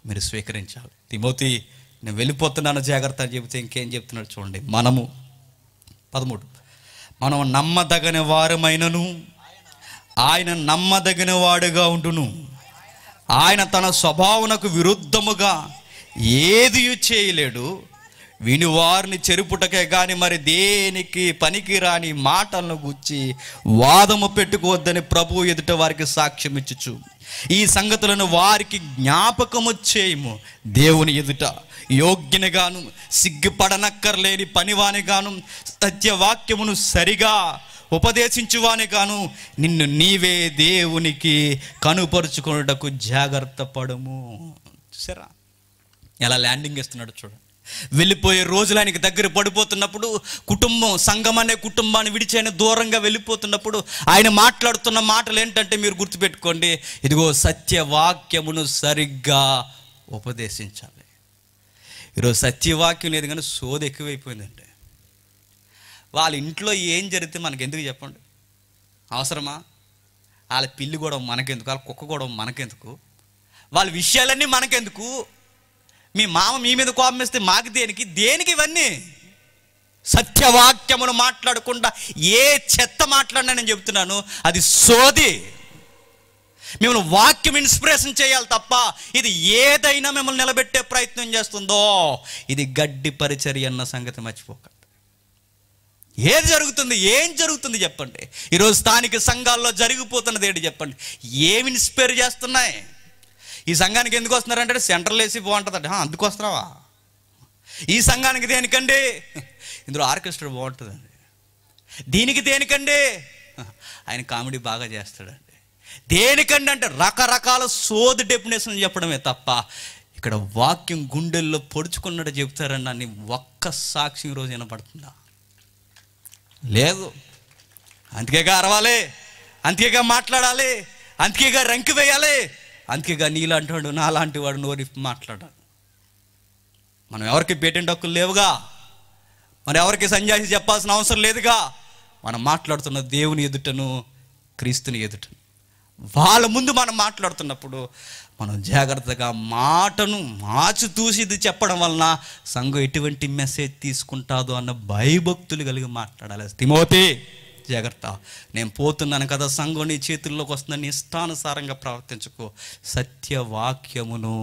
మీరు స్వీకరించాలి తిమోతి నేను వెళ్ళిపోతున్నాను జాగ్రత్త అని చెబితే ఇంకేం చెప్తున్నాడు చూడండి మనము పదమూడు మనం నమ్మదగని వారమైనను ఆయన నమ్మదగిన వాడుగా ఉండును ఆయన తన స్వభావనకు విరుద్ధముగా ఏది చేయలేడు వారిని చెరుపుటకే కానీ మరి దేనికి పనికిరాని మాటలను గుచ్చి వాదము పెట్టుకోవద్దని ప్రభు ఎదుట వారికి సాక్ష్యం ఇచ్చుచు ఈ సంగతులను వారికి జ్ఞాపకము చేయము దేవుని ఎదుట యోగ్యనిగాను సిగ్గుపడనక్కర్లేని పనివానిగాను సత్యవాక్యమును సరిగా ఉపదేశించువానే కాను నిన్ను నీవే దేవునికి కనుపరుచుకున్నటకు జాగ్రత్త పడము చూసారా ఎలా ల్యాండింగ్ ఇస్తున్నాడు చూడండి వెళ్ళిపోయే రోజులు ఆయనకి దగ్గర పడిపోతున్నప్పుడు కుటుంబం సంఘం అనే కుటుంబాన్ని విడిచి ఆయన దూరంగా వెళ్ళిపోతున్నప్పుడు ఆయన మాట్లాడుతున్న మాటలు ఏంటంటే మీరు గుర్తుపెట్టుకోండి ఇదిగో సత్యవాక్యమును సరిగ్గా ఉపదేశించాలి ఈరోజు సత్యవాక్యం లేదు కానీ సోది ఎక్కువైపోయిందండి వాళ్ళ ఇంట్లో ఏం జరిగితే మనకు ఎందుకు చెప్పండి అవసరమా వాళ్ళ పిల్లి కూడా మనకెందుకు వాళ్ళ కుక్క కూడా మనకెందుకు వాళ్ళ విషయాలన్నీ మనకెందుకు మీ మామ మీ మీద కోపం ఇస్తే మాకు దేనికి దేనికి ఇవన్నీ సత్యవాక్యమును మాట్లాడకుండా ఏ చెత్త మాట్లాడినా నేను చెప్తున్నాను అది సోది మిమ్మల్ని వాక్యం ఇన్స్పిరేషన్ చేయాలి తప్ప ఇది ఏదైనా మిమ్మల్ని నిలబెట్టే ప్రయత్నం చేస్తుందో ఇది గడ్డి పరిచర్య అన్న సంగతి మర్చిపోక ఏది జరుగుతుంది ఏం జరుగుతుంది చెప్పండి ఈరోజు స్థానిక సంఘాల్లో జరిగిపోతున్నది ఏంటి చెప్పండి ఏమి ఇన్స్పైర్ చేస్తున్నాయి ఈ సంఘానికి ఎందుకు వస్తున్నారంటే సెంట్రల్ వేసి బాగుంటుంది అందుకు వస్తున్నావా ఈ సంఘానికి దేనికండి ఇందులో ఆర్కెస్ట్రా బాగుంటుందండి దీనికి దేనికండి ఆయన కామెడీ బాగా చేస్తాడండి దేనికండి అంటే రకరకాల సోది డెఫినేషన్ చెప్పడమే తప్ప ఇక్కడ వాక్యం గుండెల్లో పొడుచుకున్నట్టు చెప్తారని ఒక్క సాక్షి రోజు వినపడుతుందా లేదు అందుకేగా అరవాలి అందుకేగా మాట్లాడాలి అందుకేగా రంకి వేయాలి అందుకేగా నీలాంటివాడు నాలాంటి వాడు నోరి మాట్లాడాలి మనం ఎవరికి పేటెంట్ హక్కులు లేవుగా మనం ఎవరికి సంజాసి చెప్పాల్సిన అవసరం లేదుగా మనం మాట్లాడుతున్న దేవుని ఎదుటను క్రీస్తుని ఎదుటను వాళ్ళ ముందు మనం మాట్లాడుతున్నప్పుడు మనం జాగ్రత్తగా మాటను మాచితూసి ఇది చెప్పడం వలన సంఘం ఎటువంటి మెసేజ్ తీసుకుంటాదో అన్న భయభక్తులు కలిగి మాట్లాడాలి తిమోతి జాగ్రత్త నేను పోతున్నాను కదా సంఘం నీ చేతుల్లోకి వస్తుందని ఇష్టానుసారంగా ప్రవర్తించుకో సత్యవాక్యమును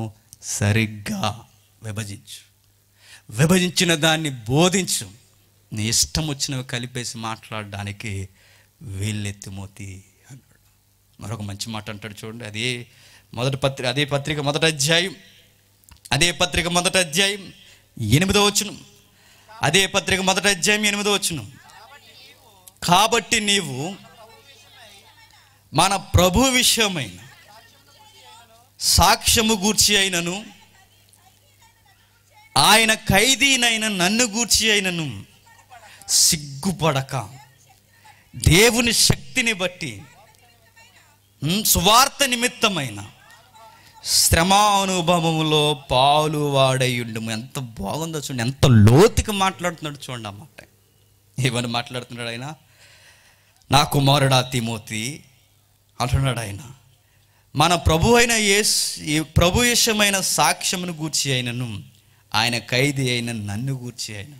సరిగ్గా విభజించు విభజించిన దాన్ని బోధించు నీ ఇష్టం వచ్చినవి కలిపేసి మాట్లాడడానికి వీళ్ళెత్తిమోతి అన్నాడు మరొక మంచి మాట అంటాడు చూడండి అది మొదటి పత్రిక అదే పత్రిక మొదటి అధ్యాయం అదే పత్రిక మొదటి అధ్యాయం ఎనిమిదో వచ్చును అదే పత్రిక మొదటి అధ్యాయం ఎనిమిదో వచ్చును కాబట్టి నీవు మన ప్రభు విషయమైన సాక్ష్యము గూర్చి అయినను ఆయన ఖైదీనైన నన్ను గూర్చి అయినను సిగ్గుపడక దేవుని శక్తిని బట్టి సువార్త నిమిత్తమైన శ్రమానుభవములో పాలు వాడయుండు ఎంత బాగుందో చూడండి ఎంత లోతుకి మాట్లాడుతున్నాడు చూడండి ఆ మాట ఏమని మాట్లాడుతున్నాడు ఆయన నా కుమారుడా తిమోతి అంటున్నాడు ఆయన మన ప్రభు అయిన ఏ ప్రభు విషయమైన సాక్ష్యమును గూర్చి అయినను ఆయన ఖైదీ అయిన నన్ను గూర్చి అయిన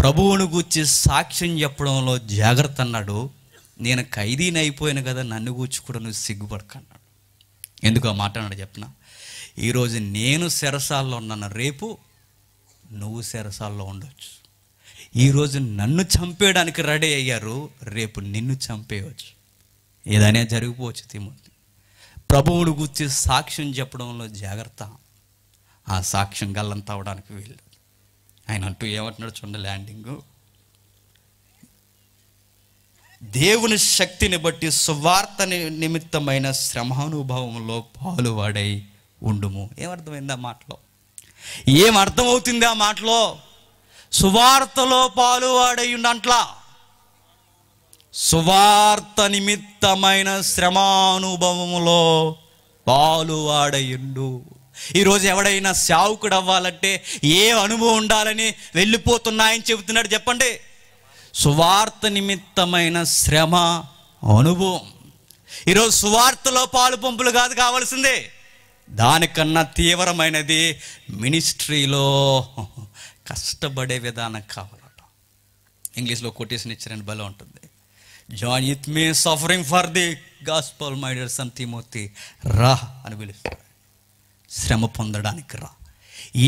ప్రభువును గూర్చి సాక్ష్యం చెప్పడంలో జాగ్రత్త అన్నాడు నేను ఖైదీని అయిపోయాను కదా నన్ను గూర్చి కూడా నువ్వు సిగ్గుపడకన్నాడు ఎందుకు ఆ మాట అన్నాడు చెప్పిన ఈరోజు నేను సెరసాల్లో ఉన్న రేపు నువ్వు సెరసాల్లో ఉండవచ్చు ఈరోజు నన్ను చంపేయడానికి రెడీ అయ్యారు రేపు నిన్ను చంపేయవచ్చు ఏదైనా జరిగిపోవచ్చు తిమోతి ప్రభువుడు గుర్చి సాక్ష్యం చెప్పడంలో జాగ్రత్త ఆ సాక్ష్యం గల్లంతా అవడానికి వీళ్ళు ఆయన అంటూ ఏమంటున్నాడు చూడండి ల్యాండింగు దేవుని శక్తిని బట్టి సువార్త నిమిత్తమైన శ్రమానుభవంలో పాలువాడై ఉండుము ఏమర్థమైంది ఆ మాటలో ఏం ఆ మాటలో సువార్తలో పాలువాడై ఉండంట్లా సువార్త నిమిత్తమైన శ్రమానుభవములో పాలువాడయుండు ఈరోజు ఎవడైనా సావుకుడు అవ్వాలంటే ఏ అనుభవం ఉండాలని వెళ్ళిపోతున్నాయని చెబుతున్నాడు చెప్పండి సువార్త నిమిత్తమైన శ్రమ అనుభవం ఈరోజు సువార్తలో పాలు పంపులు కాదు కావాల్సిందే దానికన్నా తీవ్రమైనది మినిస్ట్రీలో కష్టపడే విధానం కావాలట ఇంగ్లీష్లో కొటేషన్ ఇచ్చారని బలం ఉంటుంది join with me suffering for the gospel my dear dear son రా అని పిలుస్తారు శ్రమ పొందడానికి రా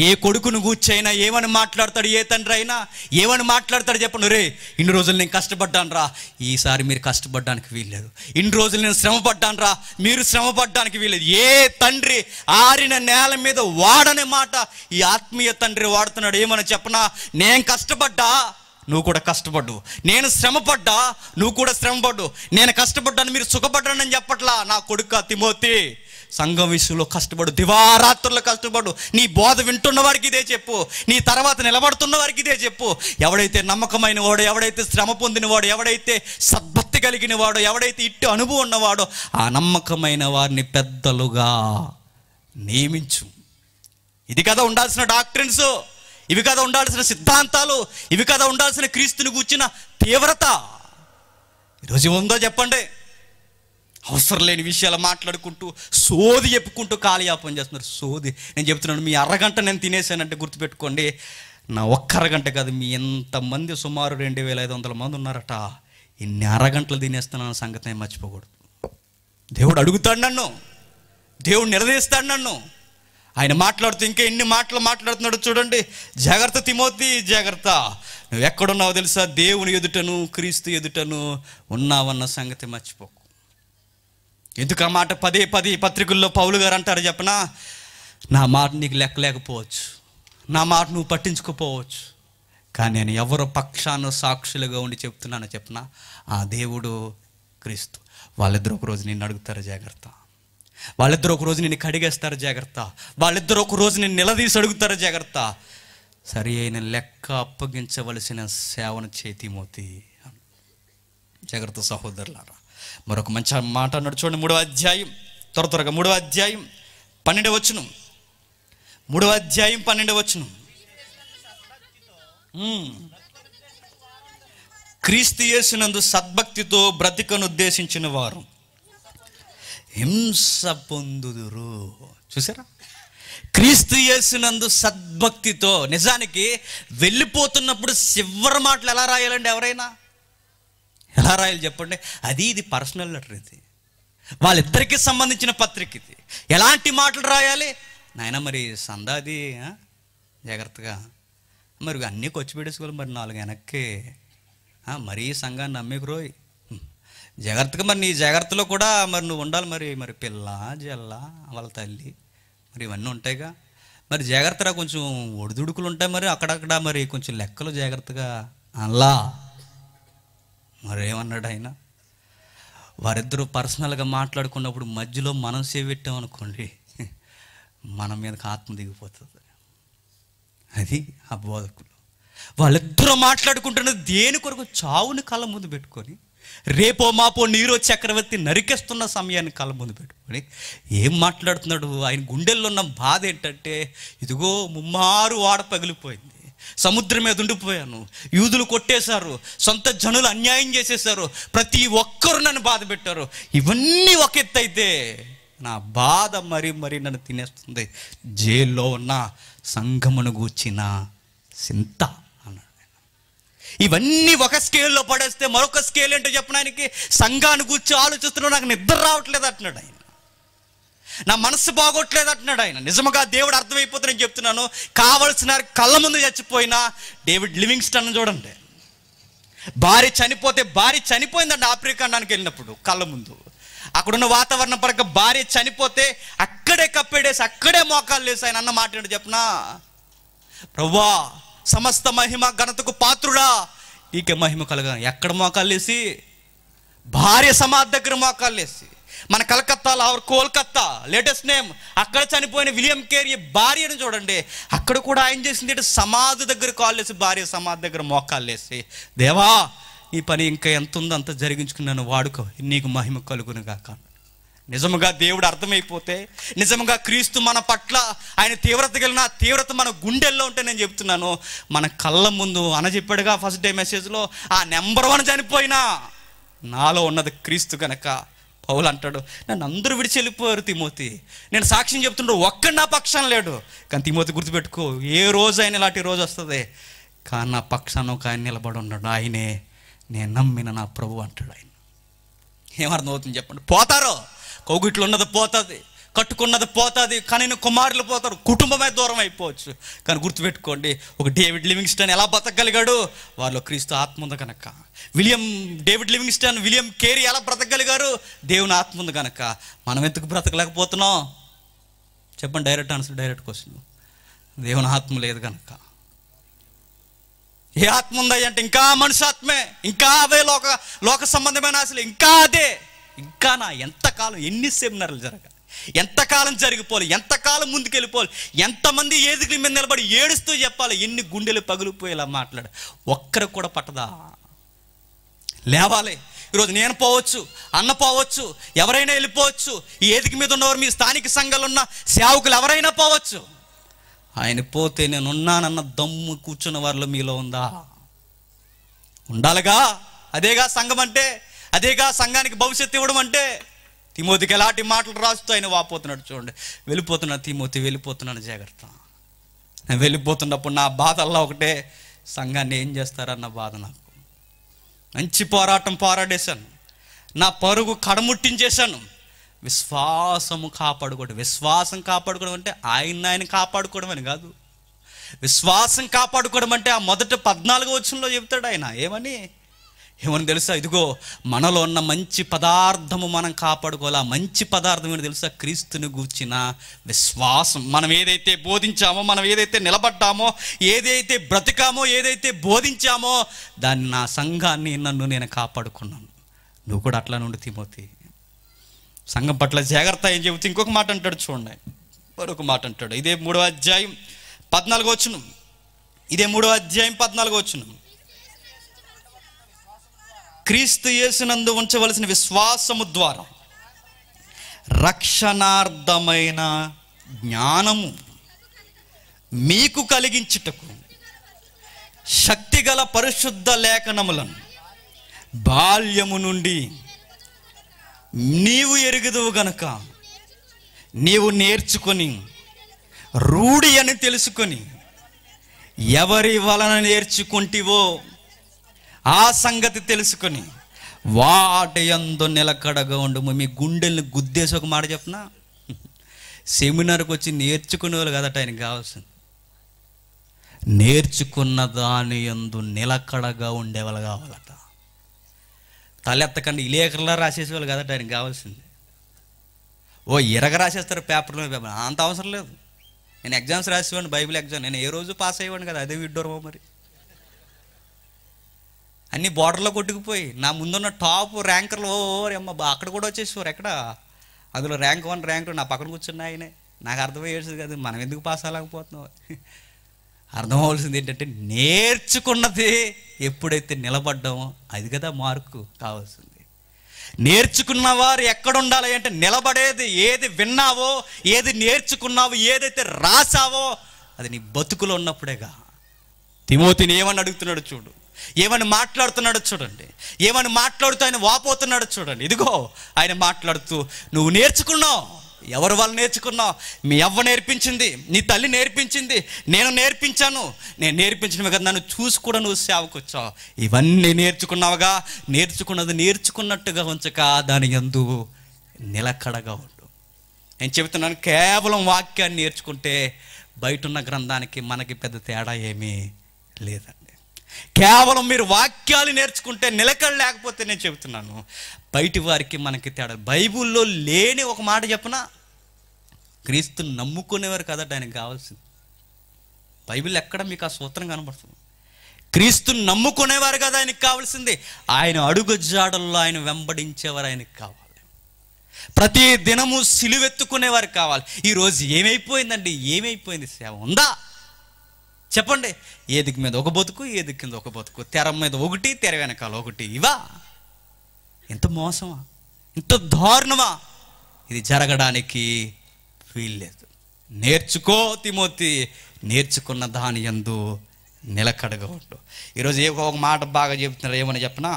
ఏ కొడుకును కూర్చైనా ఏమని మాట్లాడతాడు ఏ తండ్రి అయినా ఏమని మాట్లాడతాడు చెప్పండి రే ఇన్ని రోజులు నేను కష్టపడ్డాను రా ఈసారి మీరు కష్టపడడానికి వీల్లేదు ఇన్ని రోజులు నేను శ్రమపడ్డాను రా మీరు శ్రమపడ్డానికి వీల్లేదు ఏ తండ్రి ఆరిన నేల మీద వాడనే మాట ఈ ఆత్మీయ తండ్రి వాడుతున్నాడు ఏమని చెప్పనా నేను కష్టపడ్డా నువ్వు కూడా కష్టపడ్డు నేను శ్రమపడ్డా నువ్వు కూడా శ్రమపడ్డు నేను కష్టపడ్డాను మీరు సుఖపడ్డానని చెప్పట్లా నా కొడుకు తిమోతి సంఘం విషయంలో కష్టపడు దివారాత్రులు కష్టపడు నీ బోధ వింటున్న వారికి ఇదే చెప్పు నీ తర్వాత నిలబడుతున్న వారికి ఇదే చెప్పు ఎవడైతే నమ్మకమైన వాడు ఎవడైతే శ్రమ పొందినవాడు ఎవడైతే సద్భక్తి కలిగిన వాడు ఎవడైతే ఇట్టు అనుభవం ఉన్నవాడో ఆ నమ్మకమైన వారిని పెద్దలుగా నియమించు ఇది కదా ఉండాల్సిన డాక్టర్స్ ఇవి కదా ఉండాల్సిన సిద్ధాంతాలు ఇవి కదా ఉండాల్సిన క్రీస్తుని కూర్చిన తీవ్రత ఈరోజు ఉందో చెప్పండి అవసరం లేని విషయాలు మాట్లాడుకుంటూ సోది చెప్పుకుంటూ కాలయాపన చేస్తున్నారు సోది నేను చెప్తున్నాను మీ అరగంట నేను తినేసానంటే గుర్తుపెట్టుకోండి నా ఒక్క అరగంట కాదు మీ ఎంతమంది సుమారు రెండు వేల ఐదు వందల మంది ఉన్నారట ఇన్ని అరగంటలు తినేస్తున్నాను సంగతి మర్చిపోకూడదు దేవుడు అడుగుతాడు నన్ను దేవుడు నిలదీస్తాడు నన్ను ఆయన మాట్లాడుతూ ఇంకా ఎన్ని మాటలు మాట్లాడుతున్నాడు చూడండి జాగ్రత్త తిమోతి జాగ్రత్త నువ్వు ఎక్కడున్నావో తెలుసా దేవుని ఎదుటను క్రీస్తు ఎదుటను ఉన్నావన్న సంగతి మర్చిపోకు ఎందుకు ఆ మాట పదే పదే పత్రికల్లో పౌలు గారు అంటారు చెప్పిన నా మాట నీకు లెక్కలేకపోవచ్చు నా మాట నువ్వు పట్టించుకోపోవచ్చు కానీ నేను ఎవరు పక్షాన సాక్షులుగా ఉండి చెప్తున్నాను చెప్పిన ఆ దేవుడు క్రీస్తు వాళ్ళిద్దరు ఒకరోజు నిన్ను అడుగుతారు జాగ్రత్త వాళ్ళిద్దరు ఒకరోజు నిన్ను కడిగేస్తారు జాగ్రత్త వాళ్ళిద్దరు ఒకరోజు నిన్ను నిలదీసి అడుగుతారు జాగ్రత్త సరి అయిన లెక్క అప్పగించవలసిన సేవన చేతిమోతి జాగ్రత్త సహోదరులారా మరొక మంచి మాట అన్నాడు చూడండి మూడవ అధ్యాయం త్వర త్వరగా మూడవ అధ్యాయం పన్నెండవ వచ్చును మూడవ అధ్యాయం పన్నెండవ వచ్చును క్రీస్తు యేసునందు సద్భక్తితో బ్రతికను ఉద్దేశించిన వారు హింస పొందుదురు చూసారా క్రీస్తు యేసునందు సద్భక్తితో నిజానికి వెళ్ళిపోతున్నప్పుడు చివరి మాటలు ఎలా రాయాలండి ఎవరైనా ఎలా రాయాలి చెప్పండి అది ఇది పర్సనల్ లెటర్ ఇది వాళ్ళిద్దరికీ సంబంధించిన పత్రిక ఇది ఎలాంటి మాటలు రాయాలి నాయన మరి సందాది జాగ్రత్తగా మరి అన్నీ కొచ్చి పెట్టేసుకోవాలి మరి నాలుగు వెనక్కి మరీ సంఘాన్ని నమ్మేకు రోయ్ జాగ్రత్తగా మరి నీ జాగ్రత్తలో కూడా మరి నువ్వు ఉండాలి మరి మరి పిల్ల జల్ల వాళ్ళ తల్లి మరి ఇవన్నీ ఉంటాయిగా మరి జాగ్రత్తగా కొంచెం ఒడిదుడుకులు ఉంటాయి మరి అక్కడక్కడ మరి కొంచెం లెక్కలు జాగ్రత్తగా అలా మరేమన్నాడు ఆయన వారిద్దరూ పర్సనల్గా మాట్లాడుకున్నప్పుడు మధ్యలో మనం సేవెట్టాం అనుకోండి మన మీదకి ఆత్మ దిగిపోతుంది అది ఆ బోధకులు వాళ్ళిద్దరూ మాట్లాడుకుంటున్న దేని కొరకు చావుని కళ్ళ ముందు పెట్టుకొని రేపో మాపో నీరో చక్రవర్తి నరికేస్తున్న సమయాన్ని కళ్ళ ముందు పెట్టుకొని ఏం మాట్లాడుతున్నాడు ఆయన గుండెల్లో ఉన్న బాధ ఏంటంటే ఇదిగో ముమ్మారు వాడ పగిలిపోయింది సముద్రం మీద ఉండిపోయాను యూదులు కొట్టేశారు సొంత జనులు అన్యాయం చేసేశారు ప్రతి ఒక్కరు నన్ను బాధ పెట్టారు ఇవన్నీ ఒక ఎత్తు అయితే నా బాధ మరీ మరీ నన్ను తినేస్తుంది జైల్లో ఉన్న సంఘమును గూర్చిన చింత అన్నాడు ఇవన్నీ ఒక స్కేల్లో పడేస్తే మరొక స్కేల్ ఏంటో చెప్పడానికి సంఘాన్ని గూర్చి ఆలోచిస్తున్నాడు నాకు నిద్ర రావట్లేదు అంటున్నాడు ఆయన నా మనసు బాగోట్లేదు అంటున్నాడు ఆయన నిజముగా దేవుడు అర్థమైపోతుందని చెప్తున్నాను కావలసిన కళ్ళ ముందు చచ్చిపోయిన డేవిడ్ లివింగ్స్టన్ చూడండి భార్య చనిపోతే భార్య చనిపోయిందండి ఆఫ్రికాండానికి వెళ్ళినప్పుడు కళ్ళ ముందు అక్కడున్న వాతావరణం పడక భార్య చనిపోతే అక్కడే కప్పేడేసి అక్కడే మోకాలు లేసి ఆయన అన్న మాట ఏంటో చెప్పనా ప్రవ్వా సమస్త మహిమ ఘనతకు పాత్రుడా నీకే మహిమ కలగా ఎక్కడ మోకాలు లేసి భార్య సమాధి దగ్గర మోకాలు లేసి మన కలకత్తాలో లావర్ కోల్కత్తా లేటెస్ట్ నేమ్ అక్కడ చనిపోయిన విలియం కేరీ భార్యను చూడండి అక్కడ కూడా ఆయన చేసింది అంటే సమాధి దగ్గర కాళ్ళు వేసి భార్య సమాధి దగ్గర మోకాళ్ళు వేసి దేవా ఈ పని ఇంకా ఎంత ఉందో అంత జరిగించుకున్నాను వాడుకో నీకు మహిమ కలుగును కాక నిజముగా దేవుడు అర్థమైపోతే నిజముగా క్రీస్తు మన పట్ల ఆయన తీవ్రత కలిగిన తీవ్రత మన గుండెల్లో ఉంటే నేను చెప్తున్నాను మన కళ్ళ ముందు చెప్పాడుగా ఫస్ట్ డే మెసేజ్లో ఆ నెంబర్ వన్ చనిపోయినా నాలో ఉన్నది క్రీస్తు కనుక పౌలు అంటాడు నన్ను అందరూ విడిచి వెళ్ళిపోయారు తిమోతి నేను సాక్ష్యం చెప్తుండ్రు ఒక్క నా పక్షం లేడు కానీ తిమోతి గుర్తుపెట్టుకో ఏ రోజు అయినా ఇలాంటి రోజు వస్తుంది కానీ నా పక్షాన ఒక ఆయన నిలబడి ఉన్నాడు ఆయనే నేను నమ్మిన నా ప్రభు అంటాడు ఆయన ఏమర్థం అవుతుంది చెప్పండి పోతారో కొగుట్లు ఉన్నది పోతుంది కట్టుకున్నది పోతుంది కానీ కుమారులు పోతారు కుటుంబమే దూరం అయిపోవచ్చు కానీ గుర్తుపెట్టుకోండి ఒక డేవిడ్ లివింగ్స్టన్ ఎలా బ్రతకగలిగాడు వాళ్ళు క్రీస్తు ఆత్మ ఉంది కనుక William David Livingstone William Carey ఎలా బ్రతకగలిగారు దేవుని ఆత్మ ఉంది కనుక మనం ఎందుకు బ్రతకలేకపోతున్నాం చెప్పండి డైరెక్ట్ ఆన్సర్ డైరెక్ట్ క్వశ్చన్ దేవుని ఆత్మ లేదు కనుక ఏ ఆత్మ ఉందంటే ఇంకా మనుషాత్మే ఇంకా అదే లోక లోక సంబంధమైన ఆశలు ఇంకా అదే ఇంకా నా ఎంతకాలం ఎన్ని సెమినార్లు జరగా ఎంతకాలం జరిగిపోవాలి ఎంతకాలం ముందుకెళ్ళిపోవాలి ఎంతమంది ఏదుగుల మీద నిలబడి ఏడుస్తూ చెప్పాలి ఎన్ని గుండెలు పగిలిపోయేలా మాట్లాడు ఒక్కరు కూడా పట్టదా లేవాలి ఈరోజు నేను పోవచ్చు అన్న పోవచ్చు ఎవరైనా వెళ్ళిపోవచ్చు ఈ ఏదికి మీద ఉన్నవారు మీ స్థానిక సంఘాలు ఉన్న సేవకులు ఎవరైనా పోవచ్చు ఆయన పోతే నేను ఉన్నానన్న దమ్ము కూర్చున్న వారిలో మీలో ఉందా ఉండాలిగా అదేగా సంఘం అంటే అదేగా సంఘానికి భవిష్యత్తు ఇవ్వడం అంటే తిమోతికి ఎలాంటి మాటలు రాస్తూ ఆయన వాపోతున్నాడు చూడండి వెళ్ళిపోతున్నాడు తిమోతి వెళ్ళిపోతున్నాను జాగ్రత్త నేను వెళ్ళిపోతున్నప్పుడు నా బాధల్లో ఒకటే సంఘాన్ని ఏం చేస్తారన్న బాధ నాకు మంచి పోరాటం పోరాడేశాను నా పరుగు కడముట్టించేశాను విశ్వాసము కాపాడుకోవడం విశ్వాసం కాపాడుకోవడం అంటే ఆయన ఆయన కాపాడుకోవడం అని కాదు విశ్వాసం కాపాడుకోవడం అంటే ఆ మొదట పద్నాలుగో వచ్చంలో చెప్తాడు ఆయన ఏమని ఏమని తెలుసా ఇదిగో మనలో ఉన్న మంచి పదార్థము మనం కాపాడుకోవాలి మంచి పదార్థం ఏంటి తెలుసా క్రీస్తుని గూర్చిన విశ్వాసం మనం ఏదైతే బోధించామో మనం ఏదైతే నిలబడ్డామో ఏదైతే బ్రతికామో ఏదైతే బోధించామో దాన్ని నా సంఘాన్ని నన్ను నేను కాపాడుకున్నాను నువ్వు కూడా అట్లా నుండి తిమోతి సంఘం పట్ల జాగ్రత్త ఏం చెబుతూ ఇంకొక మాట అంటాడు చూడండి మరొక మాట అంటాడు ఇదే మూడో అధ్యాయం పద్నాలుగు వచ్చును ఇదే మూడో అధ్యాయం పద్నాలుగు వచ్చును క్రీస్తు యేసునందు ఉంచవలసిన విశ్వాసము ద్వారా రక్షణార్థమైన జ్ఞానము మీకు కలిగించుటకు శక్తిగల పరిశుద్ధ లేఖనములను బాల్యము నుండి నీవు ఎరుగుదువు గనక నీవు నేర్చుకొని రూఢి అని తెలుసుకొని ఎవరి వలన నేర్చుకుంటివో ఆ సంగతి తెలుసుకొని వాటి ఎందు నిలకడగా ఉండు మీ గుండెల్ని గుద్దేసి ఒక మాట చెప్పనా సెమినార్కి వచ్చి నేర్చుకునేవాళ్ళు కదట ఆయనకి కావాల్సింది నేర్చుకున్న దాని ఎందు నిలకడగా ఉండేవాళ్ళు కావాలట తలెత్తకండి ఇలేకర్లా రాసేసేవాళ్ళు కదట ఆయనకి కావాల్సింది ఓ ఇరగ రాసేస్తారు పేపర్లో పేపర్ అంత అవసరం లేదు నేను ఎగ్జామ్స్ రాసేవాడిని బైబిల్ ఎగ్జామ్ నేను ఏ రోజు పాస్ అయ్యేవాడిని కదా అదే విడ్డోరు మరి అన్ని బోర్డర్లో కొట్టుకుపోయి నా ముందున్న టాప్ ర్యాంకర్లు ఓరేమ్మ బా అక్కడ కూడా వచ్చేసేవారు ఎక్కడ అందులో ర్యాంక్ వన్ ర్యాంక్ టూ నా పక్కన కూర్చున్న ఆయనే నాకు అర్థమయ్యేది కాదు మనం ఎందుకు పాస్ అవ్వలేకపోతున్నాం అర్థం అవలసింది ఏంటంటే నేర్చుకున్నది ఎప్పుడైతే నిలబడ్డామో అది కదా మార్కు కావాల్సింది నేర్చుకున్న వారు ఎక్కడ ఉండాలి అంటే నిలబడేది ఏది విన్నావో ఏది నేర్చుకున్నావో ఏదైతే రాసావో అది నీ బతుకులో ఉన్నప్పుడేగా తిమోతిని ఏమని అడుగుతున్నాడు చూడు ఏమని మాట్లాడుతున్నాడో చూడండి ఏమని మాట్లాడుతూ ఆయన వాపోతున్నాడో చూడండి ఇదిగో ఆయన మాట్లాడుతూ నువ్వు నేర్చుకున్నావు ఎవరు వాళ్ళు నేర్చుకున్నావు మీ అవ్వ నేర్పించింది నీ తల్లి నేర్పించింది నేను నేర్పించాను నేను నేర్పించిన కదా నన్ను చూసి కూడా నువ్వు సేవకొచ్చావు ఇవన్నీ నేర్చుకున్నావుగా నేర్చుకున్నది నేర్చుకున్నట్టుగా ఉంచక దాని ఎందు నిలకడగా ఉండు నేను చెబుతున్నాను కేవలం వాక్యాన్ని నేర్చుకుంటే బయట ఉన్న గ్రంథానికి మనకి పెద్ద తేడా ఏమీ లేదా కేవలం మీరు వాక్యాలు నేర్చుకుంటే నిలకడ లేకపోతే నేను చెబుతున్నాను బయటి వారికి మనకి తేడా బైబుల్లో లేని ఒక మాట చెప్పనా క్రీస్తుని నమ్ముకునేవారు కదా ఆయనకు కావాల్సింది బైబిల్ ఎక్కడ మీకు ఆ సూత్రం కనబడుతుంది క్రీస్తుని నమ్ముకునేవారు కదా ఆయనకు కావాల్సింది ఆయన అడుగు జాడల్లో ఆయన వెంబడించేవారు ఆయనకు కావాలి ప్రతి దినము సిలువెత్తుకునేవారు కావాలి ఈరోజు ఏమైపోయిందండి ఏమైపోయింది సేవ ఉందా చెప్పండి ఏ దిక్కు మీద ఒక బతుకు ఏ దిక్కు మీద ఒక బతుకు తెర మీద ఒకటి తెర వెనకాల ఒకటి ఇవా ఎంత మోసమా ఎంత దారుణమా ఇది జరగడానికి వీల్లేదు నేర్చుకో తిమోతి నేర్చుకున్న దాని ఎందు నిలకడగా ఉండు ఈరోజు ఏ ఒక మాట బాగా చెప్తున్నారు ఏమని చెప్పనా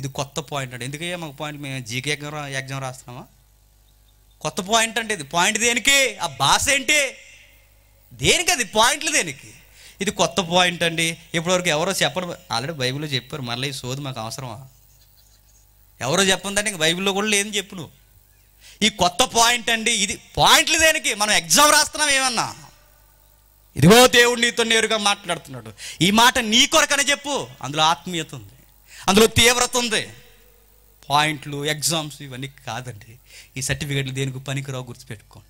ఇది కొత్త పాయింట్ అండి ఎందుకే మాకు పాయింట్ మేము జీకే ఎగ్జామ్ ఎగ్జామ్ రాస్తున్నామా కొత్త పాయింట్ అంటే ఇది పాయింట్ దేనికి ఆ భాష ఏంటి దేనికి అది పాయింట్లు దేనికి ఇది కొత్త పాయింట్ అండి ఇప్పటివరకు ఎవరో చెప్పరు ఆల్రెడీ బైబిల్లో చెప్పారు మళ్ళీ ఈ సోది మాకు అవసరమా ఎవరో చెప్పందంటే ఇంక బైబిల్లో కూడా లేదని చెప్పు నువ్వు ఈ కొత్త పాయింట్ అండి ఇది పాయింట్లు దేనికి మనం ఎగ్జామ్ రాస్తున్నాం ఏమన్నా ఇదిగో దేవుడు నీతో నేరుగా మాట్లాడుతున్నాడు ఈ మాట నీ కొరకనే చెప్పు అందులో ఆత్మీయత ఉంది అందులో తీవ్రత ఉంది పాయింట్లు ఎగ్జామ్స్ ఇవన్నీ కాదండి ఈ సర్టిఫికెట్లు దేనికి పనికిరావు గుర్తుపెట్టుకోండి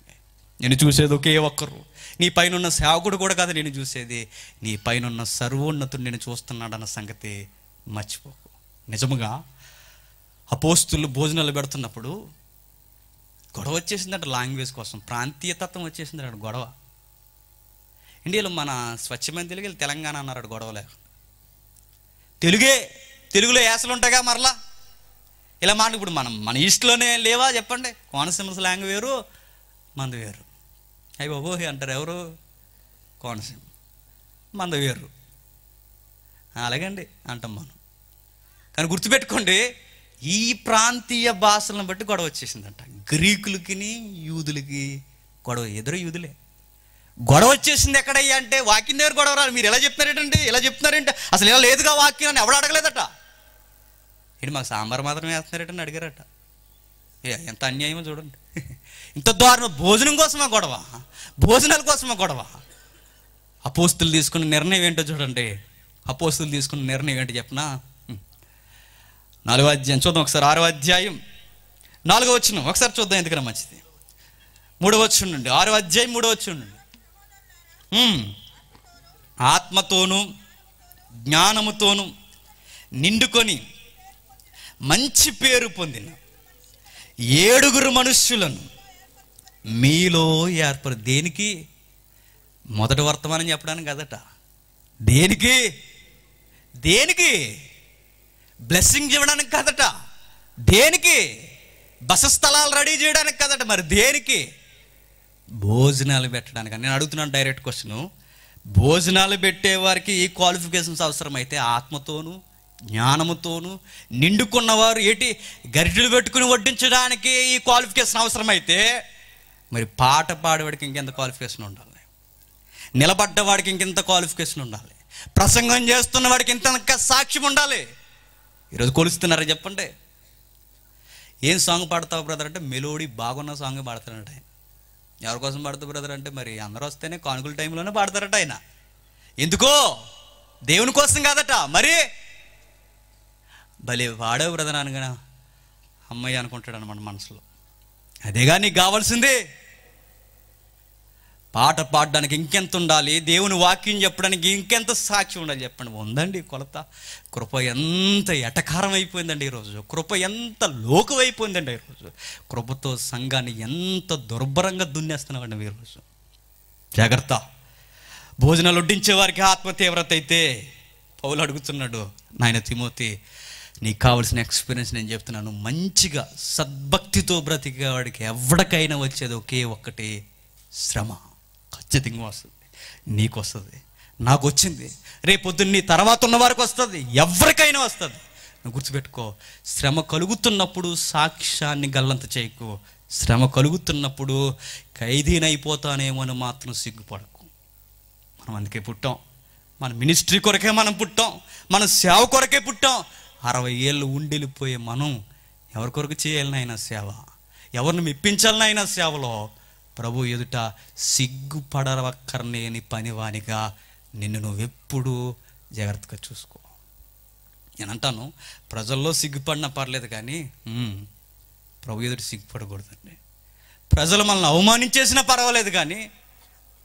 నేను చూసేది ఒకే ఒక్కరు నీ పైన ఉన్న సేవకుడు కూడా కాదు నేను చూసేది నీ పైన ఉన్న సర్వోన్నతుడు నేను చూస్తున్నాడన్న సంగతి మర్చిపోకు నిజముగా అపోస్తులు భోజనాలు పెడుతున్నప్పుడు గొడవ వచ్చేసిందంట లాంగ్వేజ్ కోసం ప్రాంతీయతత్వం వచ్చేసిందంట గొడవ ఇండియాలో మన స్వచ్ఛమైన తెలుగు తెలంగాణ అన్నారు గొడవ లేక తెలుగే తెలుగులో యాసలు ఉంటాయిగా మరలా ఇలా మాట ఇప్పుడు మనం మన ఈస్ట్లోనే లేవా చెప్పండి కోనసీమ లాంగ్ వేరు మంది వేరు అవి బాబోయ్ అంటారు ఎవరు కోనసీమ మంద వేరు అలాగండి అంటాం మనం కానీ గుర్తుపెట్టుకోండి ఈ ప్రాంతీయ భాషలను బట్టి గొడవ వచ్చేసిందంట గ్రీకులకి యూదులకి గొడవ ఎదురు యూదులే గొడవ వచ్చేసింది ఎక్కడయ్యా అంటే వాక్యం దగ్గర గొడవ రాదు మీరు ఎలా చెప్తున్నారేంటండి ఇలా చెప్తున్నారేంటి అసలు ఇలా లేదుగా వాక్యం అని ఎవడు అడగలేదట ఏంటి మాకు సాంబార్ మాత్రమే వేస్తున్నారేటని అడిగారట ఏ ఎంత అన్యాయమో చూడండి ఇంత దారుణం భోజనం కోసమా గొడవ భోజనాల కోసమా గొడవ అపోస్తులు తీసుకున్న నిర్ణయం ఏంటో చూడండి అపోస్తులు తీసుకున్న నిర్ణయం ఏంటో చెప్పనా నాలుగో అధ్యాయం చూద్దాం ఒకసారి ఆరో అధ్యాయం నాలుగో వచ్చిన ఒకసారి చూద్దాం ఎందుకన్నా మంచిది మూడో వచ్చిండండి ఆరో అధ్యాయం మూడో వచ్చిండండి ఆత్మతోనూ జ్ఞానముతోనూ నిండుకొని మంచి పేరు పొందిన ఏడుగురు మనుష్యులను మీలో ఏర్పడు దేనికి మొదటి వర్తమానం చెప్పడానికి కదట దేనికి దేనికి బ్లెస్సింగ్ ఇవ్వడానికి కదట దేనికి బస స్థలాలు రెడీ చేయడానికి కదట మరి దేనికి భోజనాలు పెట్టడానికి నేను అడుగుతున్నాను డైరెక్ట్ క్వశ్చను భోజనాలు పెట్టేవారికి ఈ క్వాలిఫికేషన్స్ అవసరమైతే ఆత్మతోనూ జ్ఞానముతోనూ నిండుకున్నవారు ఏటి గరిటెలు పెట్టుకుని వడ్డించడానికి ఈ క్వాలిఫికేషన్ అవసరమైతే మరి పాట పాడేవాడికి ఇంకెంత క్వాలిఫికేషన్ ఉండాలి నిలబడ్డవాడికి ఇంకెంత క్వాలిఫికేషన్ ఉండాలి ప్రసంగం చేస్తున్న వాడికి ఇంత సాక్ష్యం ఉండాలి ఈరోజు కొలుస్తున్నారా చెప్పండి ఏం సాంగ్ పాడతావు బ్రదర్ అంటే మెలోడీ బాగున్న సాంగ్ పాడతానంట ఆయన ఎవరి కోసం పాడతావు బ్రదర్ అంటే మరి అందరూ వస్తేనే కానుకల టైంలోనే పాడతారట ఆయన ఎందుకో దేవుని కోసం కాదట మరి భలే వాడే బ్రదర్ అమ్మాయి అనుకుంటాడు అనమాట మనసులో అదేగా నీకు కావాల్సిందే పాట పాడడానికి ఇంకెంత ఉండాలి దేవుని వాక్యం చెప్పడానికి ఇంకెంత సాక్షి ఉండాలి చెప్పండి ఉందండి కొలత కృప ఎంత ఎటకారం అయిపోయిందండి ఈరోజు కృప ఎంత లోకమైపోయిందండి ఈరోజు కృపతో సంఘాన్ని ఎంత దుర్భరంగా దున్నేస్తున్నామండి ఈరోజు జాగ్రత్త భోజనాలు వడ్డించే వారికి ఆత్మ తీవ్రత అయితే పౌలు అడుగుతున్నాడు నాయన తిమోతి నీకు కావాల్సిన ఎక్స్పీరియన్స్ నేను చెప్తున్నాను మంచిగా సద్భక్తితో బ్రతికేవాడికి ఎవరికైనా వచ్చేది ఒకే ఒక్కటి శ్రమ ఖచ్చితంగా వస్తుంది నీకు వస్తుంది నాకు వచ్చింది రేపొద్దున్న నీ తర్వాత ఉన్న వారికి వస్తుంది ఎవరికైనా వస్తుంది నువ్వు గుర్తుపెట్టుకో శ్రమ కలుగుతున్నప్పుడు సాక్ష్యాన్ని గల్లంత చేయకు శ్రమ కలుగుతున్నప్పుడు ఖైదీనైపోతానేమో అని మాత్రం సిగ్గుపడకు మనం అందుకే పుట్టాం మన మినిస్ట్రీ కొరకే మనం పుట్టాం మన సేవ కొరకే పుట్టాం అరవై ఏళ్ళు ఉండిపోయే మనం ఎవరి కొరకు చేయాలనైనా సేవ ఎవరిని మెప్పించాలనైనా సేవలో ప్రభు ఎదుట సిగ్గుపడవక్కర్లేని పనివానిగా నిన్ను నువ్వెప్పుడు జాగ్రత్తగా చూసుకో నేను అంటాను ప్రజల్లో సిగ్గుపడినా పర్లేదు కానీ ప్రభు ఎదుట సిగ్గుపడకూడదండి ప్రజలు మనల్ని అవమానించేసినా పర్వాలేదు కానీ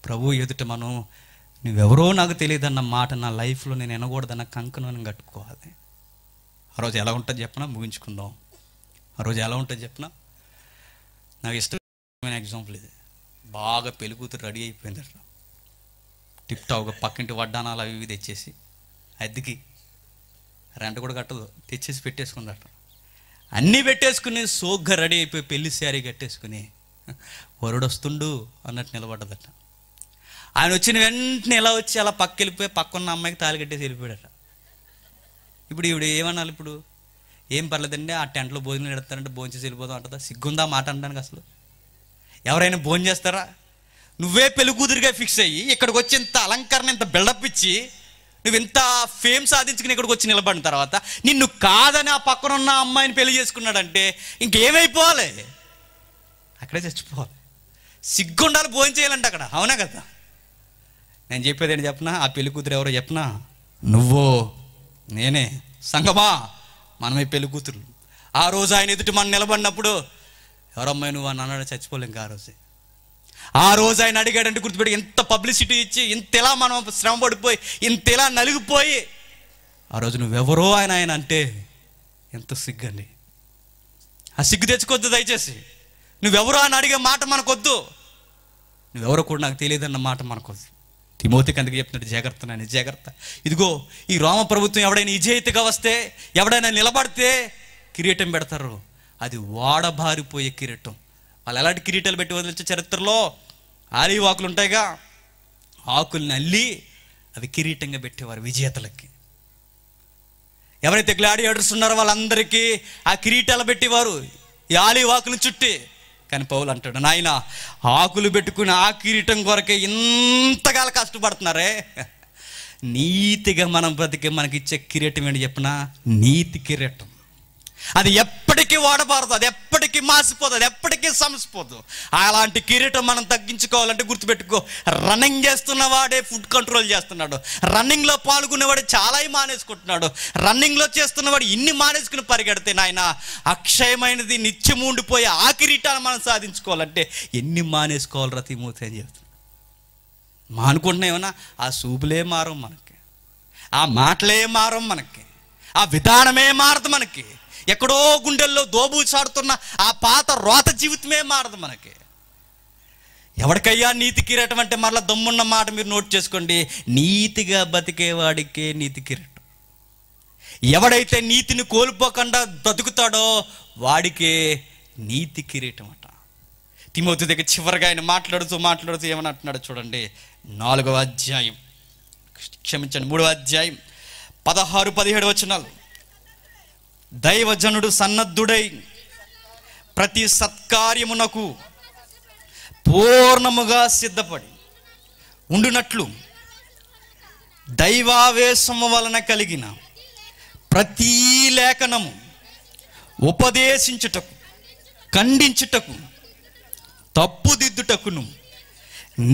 ప్రభు ఎదుట మనం నువ్వెవరో నాకు తెలియదన్న మాట నా లైఫ్లో నేను వినకూడదన్న నేను కట్టుకోవాలి ఆ రోజు ఎలా ఉంటుంది చెప్పనా ముగించుకుందాం ఆ రోజు ఎలా ఉంటుంది చెప్పనా నాకు ఇష్టమైన ఎగ్జాంపుల్ ఇది బాగా పెళ్ళికూతురు రెడీ అయిపోయిందట టిప్ టాప్ పక్కింటి వడ్డానాలు అవి ఇవి తెచ్చేసి అద్దెకి రెంట్ కూడా కట్టదు తెచ్చేసి పెట్టేసుకుందట అన్నీ పెట్టేసుకుని సోగ్గా రెడీ అయిపోయి పెళ్లి శారీ కట్టేసుకుని వరుడు వస్తుండు అన్నట్టు నిలబడ్డదట ఆయన వచ్చిన వెంటనే ఇలా వచ్చి అలా పక్క వెళ్ళిపోయి పక్కన్న అమ్మాయికి తాలి కట్టేసి వెళ్ళిపోయాడట ఇప్పుడు ఇవిడు ఏమన్నా ఇప్పుడు ఏం పర్లేదండి ఆ టెంట్లో భోజనం పెడతారంటే భోజనం చేసి వెళ్ళిపోదాం అంటుందా సిగ్గుందా మాట అంటానికి అసలు ఎవరైనా భోజనం చేస్తారా నువ్వే పెళ్లి కూతురిగా ఫిక్స్ అయ్యి ఇక్కడికి వచ్చి ఇంత అలంకరణ ఇంత బిల్డప్ ఇచ్చి నువ్వు ఇంత ఫేమ్ సాధించుకుని ఇక్కడికి వచ్చి నిలబడిన తర్వాత నిన్ను కాదని ఆ పక్కన ఉన్న అమ్మాయిని పెళ్లి చేసుకున్నాడంటే ఇంకేమైపోవాలి అక్కడే చచ్చిపోవాలి సిగ్గుండాలి భోజనం చేయాలంటే అక్కడ అవునా కదా నేను చెప్పేది ఏంటి చెప్పనా ఆ పెళ్లి కూతురు ఎవరో చెప్పనా నువ్వో నేనే సంగమా మనమే పెళ్లి కూతురు ఆ రోజు ఆయన ఎదుటి మనం నిలబడినప్పుడు ఎవరమ్మ నువ్వు అని అన్నాడు చచ్చిపోలేం ఆ రోజే ఆ రోజు ఆయన అడిగాడంటే గుర్తుపెట్టి ఎంత పబ్లిసిటీ ఇచ్చి ఎలా మనం శ్రమ పడిపోయి ఎలా నలిగిపోయి ఆ రోజు నువ్వెవరో ఆయన ఆయన అంటే ఎంత సిగ్గండి ఆ సిగ్గు తెచ్చుకోవద్దు దయచేసి నువ్వెవరో అని అడిగే మాట మనకొద్దు నువ్వెవరో కూడా నాకు తెలియదన్న మాట మనకొద్దు తిమోతి అందుకు చెప్తున్నాడు జాగ్రత్త నాయన జాగ్రత్త ఇదిగో ఈ రోమ ప్రభుత్వం ఎవడైనా విజేతగా వస్తే ఎవడైనా నిలబడితే కిరీటం పెడతారు అది వాడబారిపోయే కిరీటం వాళ్ళు ఎలాంటి కిరీటాలు పెట్టి వదిలించే చరిత్రలో ఆలివ్ ఆకులు ఉంటాయిగా ఆకుల్ని అల్లి అవి కిరీటంగా పెట్టేవారు విజేతలకి ఎవరైతే గ్లాడియేటర్స్ ఉన్నారో వాళ్ళందరికీ ఆ కిరీటాలు పెట్టేవారు ఈ ఆలివ్ ఆకులు చుట్టి కానీ పౌలు అంటాడు నాయన ఆకులు పెట్టుకుని ఆ కిరీటం కొరకే ఇంతకాల కష్టపడుతున్నారే నీతిగా మనం బ్రతికే మనకి ఇచ్చే కిరీటం ఏంటి చెప్పిన నీతి కిరీటం అది ఎప్పటికీ వాడబారదు అది ఎప్పటికీ మాసిపోదు అది ఎప్పటికీ సమసిపోదు అలాంటి కిరీటం మనం తగ్గించుకోవాలంటే గుర్తుపెట్టుకో రన్నింగ్ చేస్తున్నవాడే ఫుడ్ కంట్రోల్ చేస్తున్నాడు రన్నింగ్లో పాల్గొనేవాడు చాలా మానేసుకుంటున్నాడు రన్నింగ్లో చేస్తున్నవాడు ఇన్ని మానేసుకుని పరిగెడితే నాయన అక్షయమైనది నిత్యం ఉండిపోయే ఆ కిరీటాన్ని మనం సాధించుకోవాలంటే ఎన్ని మానేసుకోవాలి రతిమూర్తి అని చెప్తున్నాడు మానుకుంటున్నా ఏమన్నా ఆ సూపులే మారం మనకి ఆ మాటలే మారం మనకి ఆ విధానమే మారదు మనకి ఎక్కడో గుండెల్లో చాడుతున్న ఆ పాత రోత జీవితమే మారదు మనకి ఎవరికయ్యా నీతి కిరీటం అంటే మరలా దమ్మున్న మాట మీరు నోట్ చేసుకోండి నీతిగా బతికేవాడికే నీతి కిరీటం ఎవడైతే నీతిని కోల్పోకుండా బ్రతుకుతాడో వాడికే నీతి కిరీటం అట తిమోతి దగ్గర చివరిగా ఆయన మాట్లాడుతూ మాట్లాడుతూ ఏమని అంటున్నాడు చూడండి నాలుగవ అధ్యాయం క్షమించండి మూడవ అధ్యాయం పదహారు పదిహేడు వచ్చినాలు దైవజనుడు సన్నద్ధుడై ప్రతి సత్కార్యమునకు పూర్ణముగా సిద్ధపడి ఉండునట్లు దైవావేశము వలన కలిగిన ప్రతీ లేఖనము ఉపదేశించుటకు ఖండించుటకు తప్పుదిద్దుటకును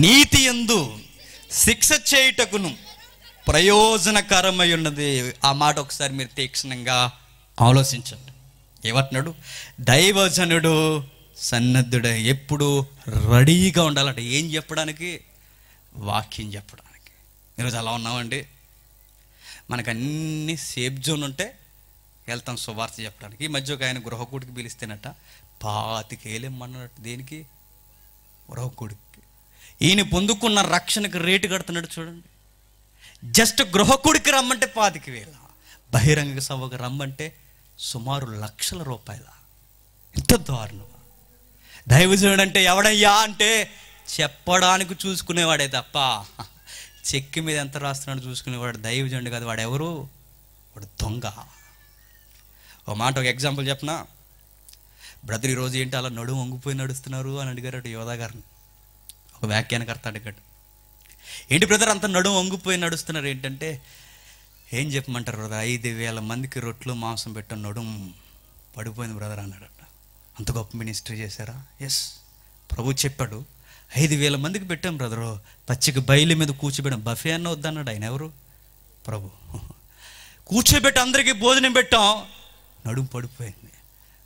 నీతి ఎందు శిక్ష చేయుటకును ప్రయోజనకరమై ఉన్నది ఆ మాట ఒకసారి మీరు తీక్షణంగా ఆలోచించండి ఏమంటున్నాడు దైవజనుడు సన్నద్ధుడు ఎప్పుడు రెడీగా ఉండాలంటే ఏం చెప్పడానికి వాక్యం చెప్పడానికి ఈరోజు అలా ఉన్నామండి మనకు అన్ని సేఫ్ జోన్ ఉంటే వెళ్తాం శుభార్త చెప్పడానికి ఈ మధ్య ఒక ఆయన గృహకూడికి పిలిస్తేనట పాతికేలేమన్నట్టు దేనికి గృహకూడికి ఈయన పొందుకున్న రక్షణకు రేటు కడుతున్నాడు చూడండి జస్ట్ గృహకుడికి రమ్మంటే పాతికి వేల బహిరంగ సభకు రమ్మంటే సుమారు లక్షల రూపాయల ఎంత దారుణం దైవజనుడు అంటే ఎవడయ్యా అంటే చెప్పడానికి చూసుకునేవాడే తప్ప చెక్కి మీద ఎంత రాస్తున్నాడు చూసుకునేవాడు దైవజనుడు కాదు వాడు ఎవరు వాడు దొంగ ఒక మాట ఒక ఎగ్జాంపుల్ చెప్పిన బ్రదర్ ఈరోజు ఏంటి అలా నడుము వంగిపోయి నడుస్తున్నారు అని అడిగారు అటు యోధా గారిని ఒక వ్యాఖ్యానకర్త అడిగాడు ఏంటి బ్రదర్ అంత నడుము వంగిపోయి నడుస్తున్నారు ఏంటంటే ఏం చెప్పమంటారు బ్రదర్ ఐదు వేల మందికి రొట్లు మాంసం పెట్టిన నడుం పడిపోయింది బ్రదర్ అన్నాడట అంత గొప్ప మినిస్ట్రీ చేశారా ఎస్ ప్రభు చెప్పాడు ఐదు వేల మందికి పెట్టాం బ్రదరు పచ్చిక బయలు మీద కూర్చోబెట్టాం బఫే అన్న వద్దన్నాడు ఆయన ఎవరు ప్రభు కూర్చోబెట్టి అందరికీ భోజనం పెట్టాం నడుం పడిపోయింది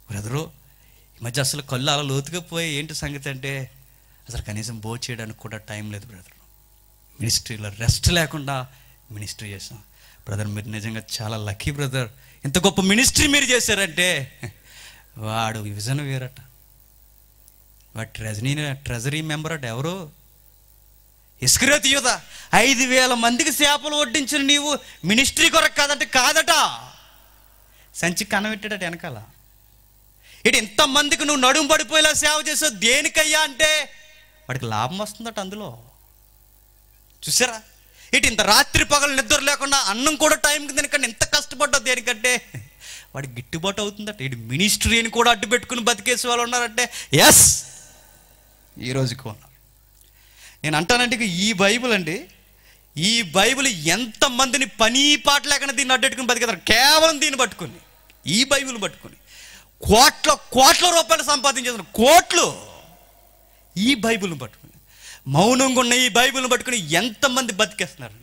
బ్రదరు ఈ మధ్య అసలు కళ్ళు అలా లోతుగా పోయి ఏంటి సంగతి అంటే అసలు కనీసం భోజనం చేయడానికి కూడా టైం లేదు బ్రదరు మినిస్ట్రీలో రెస్ట్ లేకుండా మినిస్ట్రీ చేసాం బ్రదర్ మీరు నిజంగా చాలా లక్కీ బ్రదర్ ఇంత గొప్ప మినిస్ట్రీ మీరు చేశారంటే వాడు విజన్ వేరట వాడు ట్రెజరీ ట్రెజరీ మెంబర్ అట ఎవరు ఇస్క్రేత్ యూద ఐదు వేల మందికి చేపలు వడ్డించిన నీవు మినిస్ట్రీ కొరకు కాదంటే కాదట సంచి కనబెట్టాడట వెనకాల ఇటు ఇంతమందికి నువ్వు నడుము పడిపోయేలా సేవ చేసావు దేనికయ్యా అంటే వాడికి లాభం వస్తుందట అందులో చూసారా ఇటు ఇంత రాత్రి పగలు నిద్ర లేకుండా అన్నం కూడా టైంకి కానీ ఎంత కష్టపడ్డావు దేనికంటే వాడి గిట్టుబాటు అవుతుందట ఇటు మినిస్ట్రీ అని కూడా అడ్డు పెట్టుకుని బతికేసే వాళ్ళు ఉన్నారంటే ఎస్ ఈరోజుకు ఉన్నారు నేను అంటానంటే ఈ బైబుల్ అండి ఈ బైబుల్ ఎంతమందిని పని పాట లేకుండా దీన్ని అడ్డెట్టుకుని బతికేస్తారు కేవలం దీన్ని పట్టుకుని ఈ బైబుల్ పట్టుకుని కోట్ల కోట్ల రూపాయలు సంపాదించేస్తారు కోట్లు ఈ బైబుల్ని పట్టుకుని మౌనంగా ఉన్న ఈ బైబిల్ని పట్టుకుని ఎంతమంది బతికేస్తున్నారు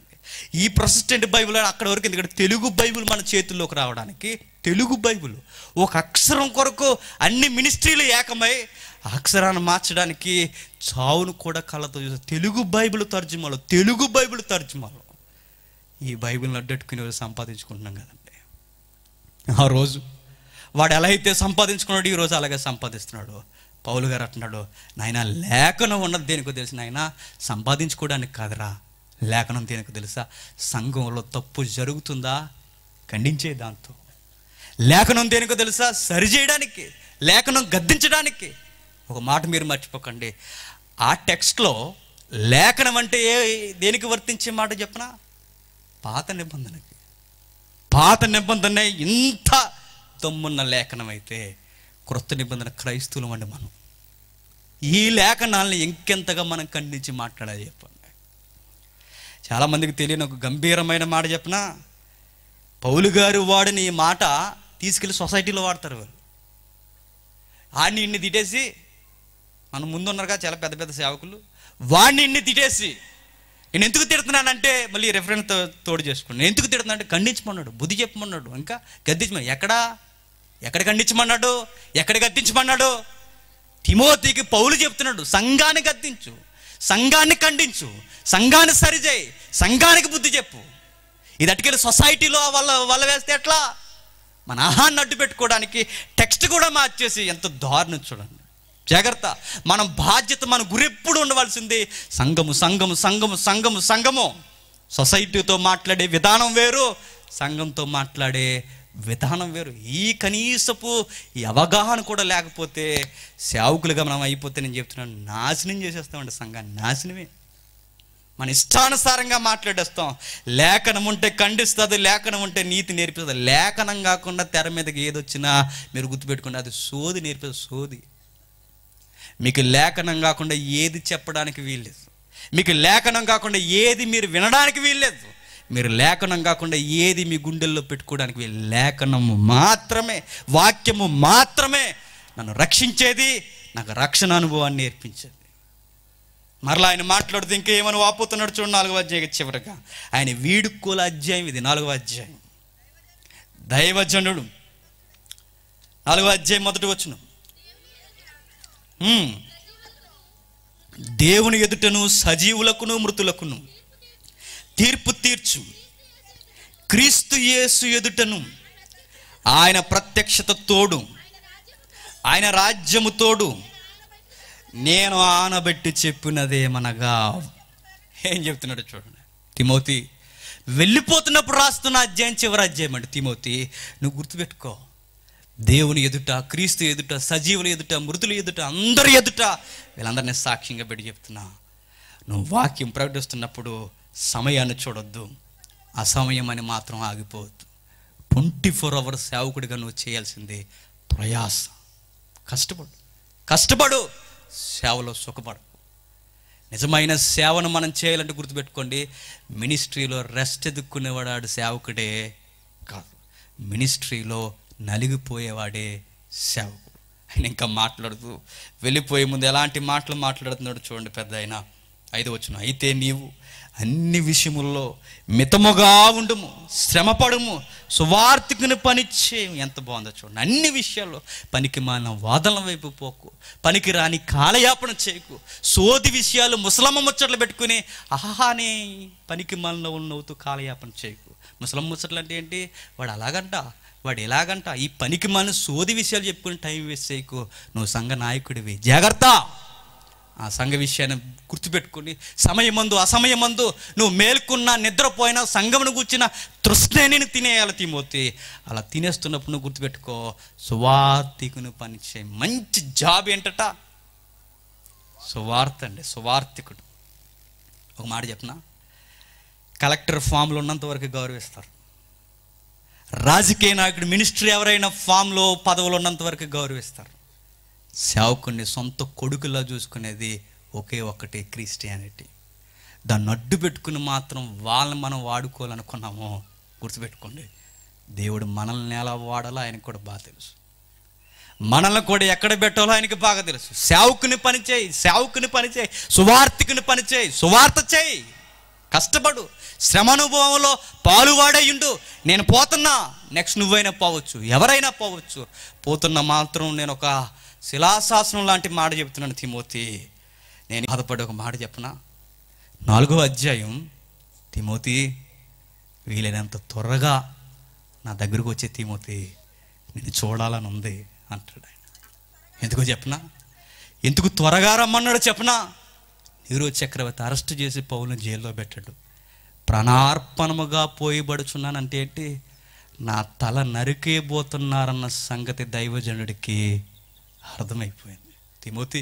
ఈ ప్రొసిస్టెంట్ బైబిల్ అక్కడ వరకు ఎందుకంటే తెలుగు బైబిల్ మన చేతుల్లోకి రావడానికి తెలుగు బైబిల్ ఒక అక్షరం కొరకు అన్ని మినిస్ట్రీలు ఏకమై అక్షరాన్ని మార్చడానికి చావును కూడా కళ్ళతో చూసి తెలుగు బైబిల్ తర్జుమాలు తెలుగు బైబిల్ తర్జుమాలు ఈ బైబిల్ని రోజు సంపాదించుకుంటున్నాం కదండి ఆ రోజు వాడు ఎలా అయితే సంపాదించుకున్నాడు ఈరోజు అలాగే సంపాదిస్తున్నాడు పౌలు గారు అంటున్నాడు నాయన లేఖనం ఉన్నది దేనికో తెలుసు నాయన సంపాదించుకోవడానికి కాదురా లేఖనం దేనికో తెలుసా సంఘంలో తప్పు జరుగుతుందా ఖండించే దాంతో లేఖనం దేనికో తెలుసా సరిచేయడానికి లేఖనం గద్దించడానికి ఒక మాట మీరు మర్చిపోకండి ఆ టెక్స్ట్లో లేఖనం అంటే ఏ దేనికి వర్తించే మాట చెప్పిన పాత నిబంధనకి పాత నిబంధన ఇంత తమ్మున్న లేఖనం అయితే క్రొత్త నిబంధన క్రైస్తువులం అండి మనం ఈ లేఖనాలను ఇంకెంతగా మనం ఖండించి మాట్లాడాలి చెప్పండి చాలామందికి తెలియని ఒక గంభీరమైన మాట చెప్పిన పౌలు గారు వాడిని ఈ మాట తీసుకెళ్ళి సొసైటీలో వాడతారు వాళ్ళు వాడిని ఇన్ని తిట్టేసి మనం ముందున్నారుగా చాలా పెద్ద పెద్ద సేవకులు వాడిని ఇన్ని తిట్టేసి నేను ఎందుకు తిడుతున్నానంటే మళ్ళీ రెఫరెన్స్ తోడు చేసుకోండి నేను ఎందుకు తిడుతున్నాను అంటే ఖండించమన్నాడు బుద్ధి చెప్పమన్నాడు ఇంకా గద్దించమన్నాడు ఎక్కడా ఎక్కడ ఖండించమన్నాడు ఎక్కడ గద్దించమన్నాడు తిమోతికి పౌలు చెప్తున్నాడు సంఘాన్ని గద్దించు సంఘాన్ని ఖండించు సంఘాన్ని సరిజేయి సంఘానికి బుద్ధి చెప్పు ఇది అటుకెళ్ళి సొసైటీలో వాళ్ళ వల్ల వేస్తే ఎట్లా మన ఆహాన్ని అడ్డు పెట్టుకోవడానికి టెక్స్ట్ కూడా మార్చేసి ఎంత దారుణం చూడండి జాగ్రత్త మనం బాధ్యత మన గురి ఎప్పుడు ఉండవలసింది సంఘము సంఘము సంఘము సంఘము సంఘము సొసైటీతో మాట్లాడే విధానం వేరు సంఘంతో మాట్లాడే విధానం వేరు ఈ కనీసపు ఈ అవగాహన కూడా లేకపోతే సేవకులుగా మనం అయిపోతే నేను చెప్తున్నాను నాశనం చేసేస్తామండి సంఘాన్ని నాశనమే మన ఇష్టానుసారంగా మాట్లాడేస్తాం లేఖనం ఉంటే ఖండిస్తుంది లేఖనం ఉంటే నీతి నేర్పిస్తుంది లేఖనం కాకుండా తెర మీదకి ఏదొచ్చినా మీరు గుర్తుపెట్టుకుంటే అది సోది నేర్పిస్తుంది సోది మీకు లేఖనం కాకుండా ఏది చెప్పడానికి వీల్లేదు మీకు లేఖనం కాకుండా ఏది మీరు వినడానికి వీల్లేదు మీరు లేఖనం కాకుండా ఏది మీ గుండెల్లో పెట్టుకోవడానికి లేఖనము మాత్రమే వాక్యము మాత్రమే నన్ను రక్షించేది నాకు రక్షణ అనుభవాన్ని నేర్పించేది మరలా ఆయన మాట్లాడుతూ ఇంకా ఏమని వాపోతున్నాడు చూడు నాలుగవ అధ్యాయం చివరిగా ఆయన వీడుకోల అధ్యాయం ఇది నాలుగవ అధ్యాయం దైవజనుడు నాలుగవ అధ్యాయం మొదటి వచ్చును దేవుని ఎదుటను సజీవులకును మృతులకును తీర్పు తీర్చు క్రీస్తు యేసు ఎదుటను ఆయన ప్రత్యక్షత తోడు ఆయన రాజ్యము తోడు నేను ఆనబెట్టి చెప్పినదేమనగా ఏం చెప్తున్నాడు చూడండి తిమోతి వెళ్ళిపోతున్నప్పుడు రాస్తున్న అధ్యాయం చివరి అధ్యాయం అండి తిమోతి నువ్వు గుర్తుపెట్టుకో దేవుని ఎదుట క్రీస్తు ఎదుట సజీవుల ఎదుట మృతులు ఎదుట అందరి ఎదుట వీళ్ళందరినీ సాక్ష్యంగా పెట్టి చెప్తున్నా నువ్వు వాక్యం ప్రకటిస్తున్నప్పుడు సమయాన్ని చూడొద్దు అసమయం అని మాత్రం ఆగిపోవద్దు ట్వంటీ ఫోర్ అవర్స్ సేవకుడిగా నువ్వు చేయాల్సిందే ప్రయాస కష్టపడు కష్టపడు సేవలో సుఖపడు నిజమైన సేవను మనం చేయాలంటే గుర్తుపెట్టుకోండి మినిస్ట్రీలో రెస్ట్ ఎదుక్కునేవాడాడు సేవకుడే కాదు మినిస్ట్రీలో నలిగిపోయేవాడే సేవకుడు ఆయన ఇంకా మాట్లాడుతూ వెళ్ళిపోయే ముందు ఎలాంటి మాటలు మాట్లాడుతున్నాడు చూడండి పెద్ద ఆయన ఐదు వచ్చిన అయితే నీవు అన్ని విషయముల్లో మితముగా ఉండుము శ్రమపడము సువార్థికుని పని చేయము ఎంత బాగుందో చూడండి అన్ని విషయాల్లో పనికి మాన వాదనల వైపు పోకు పనికి రాని కాలయాపన చేయకు సోది విషయాలు ముసలమ్మ ముచ్చట్లు పెట్టుకుని ఆహానే పనికి మాలిన ఉన్నవుతూ కాలయాపన చేయకు ముసలమ్మ ముచ్చట్లు అంటే ఏంటి వాడు అలాగంట వాడు ఎలాగంట ఈ పనికి మాలిన సోది విషయాలు చెప్పుకుని టైం వేస్ట్ చేయకు నువ్వు సంఘ నాయకుడివి జాగ్రత్త ఆ సంఘ విషయాన్ని గుర్తుపెట్టుకుని సమయమందు అసమయమందు నువ్వు మేల్కున్నా నిద్రపోయినా సంఘమును కూర్చిన తృష్ణేని తినేయాలి తిమోతి అలా తినేస్తున్నప్పుడు నువ్వు గుర్తుపెట్టుకో సువార్థికును పనిచే మంచి జాబ్ ఏంటట సువార్త అండి సువార్థికుడు ఒక మాట చెప్పిన కలెక్టర్ ఫామ్లో ఉన్నంత వరకు గౌరవిస్తారు రాజకీయ నాయకుడు మినిస్ట్రీ ఎవరైనా ఫామ్లో పదవులు ఉన్నంత వరకు గౌరవిస్తారు సేవకుని సొంత కొడుకులా చూసుకునేది ఒకే ఒక్కటి క్రిస్టియానిటీ దాన్ని అడ్డు పెట్టుకుని మాత్రం వాళ్ళని మనం వాడుకోవాలనుకున్నామో గుర్తుపెట్టుకోండి దేవుడు మనల్ని ఎలా వాడాలో ఆయనకు కూడా బాగా తెలుసు మనల్ని కూడా ఎక్కడ పెట్టాలో ఆయనకి బాగా తెలుసు సేవకుని పని చేయి సేవకుని పని చేయి సువార్థికుని పని చేయి సువార్త చేయి కష్టపడు శ్రమానుభవంలో పాలువాడే ఉండు నేను పోతున్నా నెక్స్ట్ నువ్వైనా పోవచ్చు ఎవరైనా పోవచ్చు పోతున్న మాత్రం నేను ఒక శిలాశాసనం లాంటి మాట చెప్తున్నాను తిమోతి నేను బాధపడే ఒక మాట చెప్పిన నాలుగో అధ్యాయం తిమోతి వీలైనంత త్వరగా నా దగ్గరకు వచ్చే తిమోతి నేను చూడాలని ఉంది అంటాడు ఆయన ఎందుకు చెప్పిన ఎందుకు త్వరగా రమ్మన్నాడు చెప్పిన నీరో చక్రవర్తి అరెస్ట్ చేసి పౌలను జైల్లో పెట్టాడు ప్రణార్పణముగా పోయిబడుచున్నానంటే ఏంటి నా తల పోతున్నారన్న సంగతి దైవజనుడికి అర్థమైపోయింది తిమోతి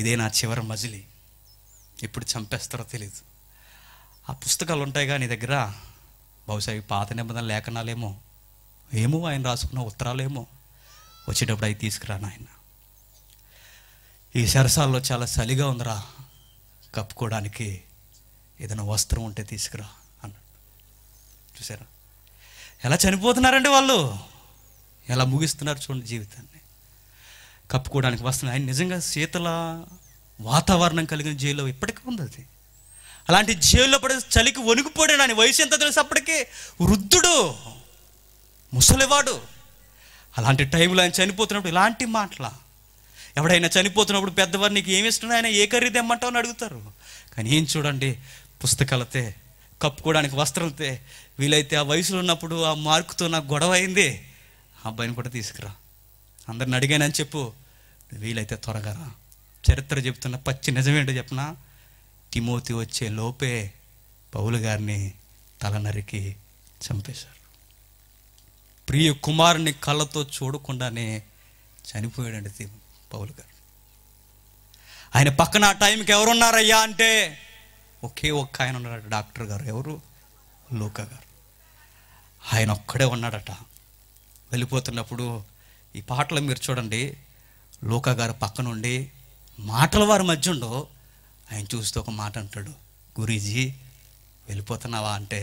ఇదే నా చివరి మజిలి ఎప్పుడు చంపేస్తారో తెలియదు ఆ పుస్తకాలు ఉంటాయి కానీ దగ్గర బహుశా పాత నిబంధన లేఖనాలేమో ఏమో ఆయన రాసుకున్న ఉత్తరాలేమో వచ్చేటప్పుడు అవి తీసుకురా నాయన ఈ సరసాల్లో చాలా చలిగా ఉందిరా కప్పుకోవడానికి ఏదైనా వస్త్రం ఉంటే తీసుకురా అన్న చూసారా ఎలా చనిపోతున్నారండి వాళ్ళు ఎలా ముగిస్తున్నారు చూడండి జీవితాన్ని కప్పుకోవడానికి వస్తున్నాయి ఆయన నిజంగా శీతల వాతావరణం కలిగిన జైల్లో ఇప్పటికీ ఉంది అది అలాంటి జైల్లో పడే చలికి వణికిపోడాడు ఆయన వయసు ఎంత తెలుసు అప్పటికే వృద్ధుడు ముసలివాడు అలాంటి టైంలో ఆయన చనిపోతున్నప్పుడు ఇలాంటి మాటల ఎవడైనా చనిపోతున్నప్పుడు పెద్దవారు నీకు ఏమి ఇష్టం ఆయన ఏ కర్రీ తెమ్మంటావు అని అడుగుతారు కానీ ఏం చూడండి పుస్తకాలతే కప్పుకోవడానికి వస్త్రంతే వీలైతే ఆ వయసులో ఉన్నప్పుడు ఆ మార్కుతో నాకు గొడవ అయింది ఆ అబ్బాయిని కూడా తీసుకురా అందరిని అడిగానని చెప్పు వీలైతే త్వరగా రా చరిత్ర చెబుతున్న పచ్చి నిజమేంటో చెప్పిన తిమోతి వచ్చే లోపే పౌలు గారిని తల నరికి చంపేశారు ప్రియ కుమారుని కళ్ళతో చూడకుండానే చనిపోయాడండి పౌలు గారు ఆయన పక్కన ఆ టైంకి ఎవరున్నారయ్యా అంటే ఒకే ఒక్క ఆయన ఉన్నాడట డాక్టర్ గారు ఎవరు లోక గారు ఆయన ఒక్కడే ఉన్నాడట వెళ్ళిపోతున్నప్పుడు ఈ పాటలు మీరు చూడండి లోకా గారు పక్కనుండి మాటల వారి మధ్య ఉండవు ఆయన చూస్తే ఒక మాట అంటాడు గురీజీ వెళ్ళిపోతున్నావా అంటే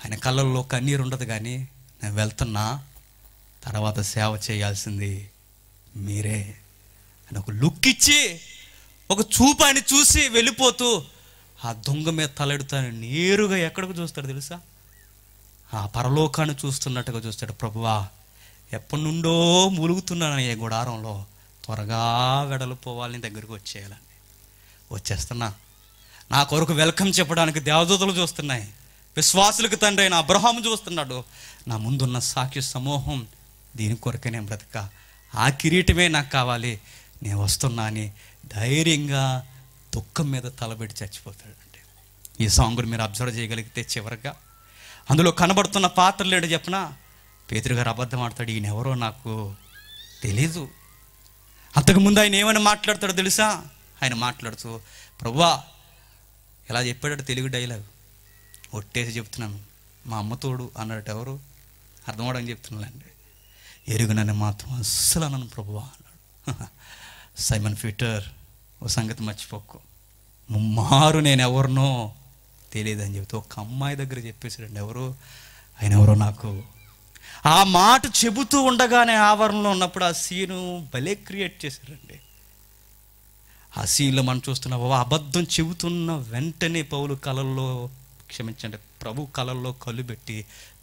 ఆయన కళ్ళల్లో కన్నీరు ఉండదు కానీ నేను వెళ్తున్నా తర్వాత సేవ చేయాల్సింది మీరే అని ఒక లుక్ ఇచ్చి ఒక చూపు ఆయన చూసి వెళ్ళిపోతూ ఆ దొంగ మీద తలెడుతాను నేరుగా ఎక్కడికి చూస్తాడు తెలుసా ఆ పరలోకాన్ని చూస్తున్నట్టుగా చూస్తాడు ప్రభువా ఎప్పటి నుండో ములుగుతున్నాను ఏ గుడారంలో త్వరగా వెడలిపోవాలని దగ్గరికి వచ్చేయాలండి వచ్చేస్తున్నా నా కొరకు వెల్కమ్ చెప్పడానికి దేవదూతలు చూస్తున్నాయి విశ్వాసులకు తండ్రి అయిన అబ్రహాము చూస్తున్నాడు నా ముందున్న సాక్షి సమూహం దీని కొరకే నేను బ్రతక ఆ కిరీటమే నాకు కావాలి నేను వస్తున్నా అని ధైర్యంగా దుఃఖం మీద తలబెట్టి చచ్చిపోతాడండి ఈ సాంగుని మీరు అబ్జర్వ్ చేయగలిగితే చివరిగా అందులో కనబడుతున్న పాత్రలు ఏంటో చెప్పినా పేతురు గారు అబద్ధం ఆడతాడు ఈయన ఎవరో నాకు తెలీదు అంతకుముందు ఆయన ఏమైనా మాట్లాడతాడో తెలుసా ఆయన మాట్లాడుతూ ప్రవ్వా ఎలా చెప్పాడు తెలుగు డైలాగ్ ఒట్టేసి చెప్తున్నాను మా అమ్మ తోడు అన్నట్టు ఎవరు అర్థం అవడానికి చెప్తున్నానండి ఎరుగునని మాత్రం అస్సలు అన్నాను ప్రభువా అన్నాడు [laughs] సైమన్ ఫీటర్ ఓ సంగతి మర్చిపోకు ముమ్మారు నేను ఎవరినో తెలియదని చెబుతూ ఒక అమ్మాయి దగ్గర చెప్పేసాడండి ఎవరు ఆయన ఎవరో నాకు ఆ మాట చెబుతూ ఉండగానే ఆవరణలో ఉన్నప్పుడు ఆ సీను భలే క్రియేట్ చేశారండి ఆ సీన్లో మనం చూస్తున్న బాబా అబద్ధం చెబుతున్న వెంటనే పౌలు కళల్లో క్షమించండి ప్రభు కళల్లో కళ్ళు పెట్టి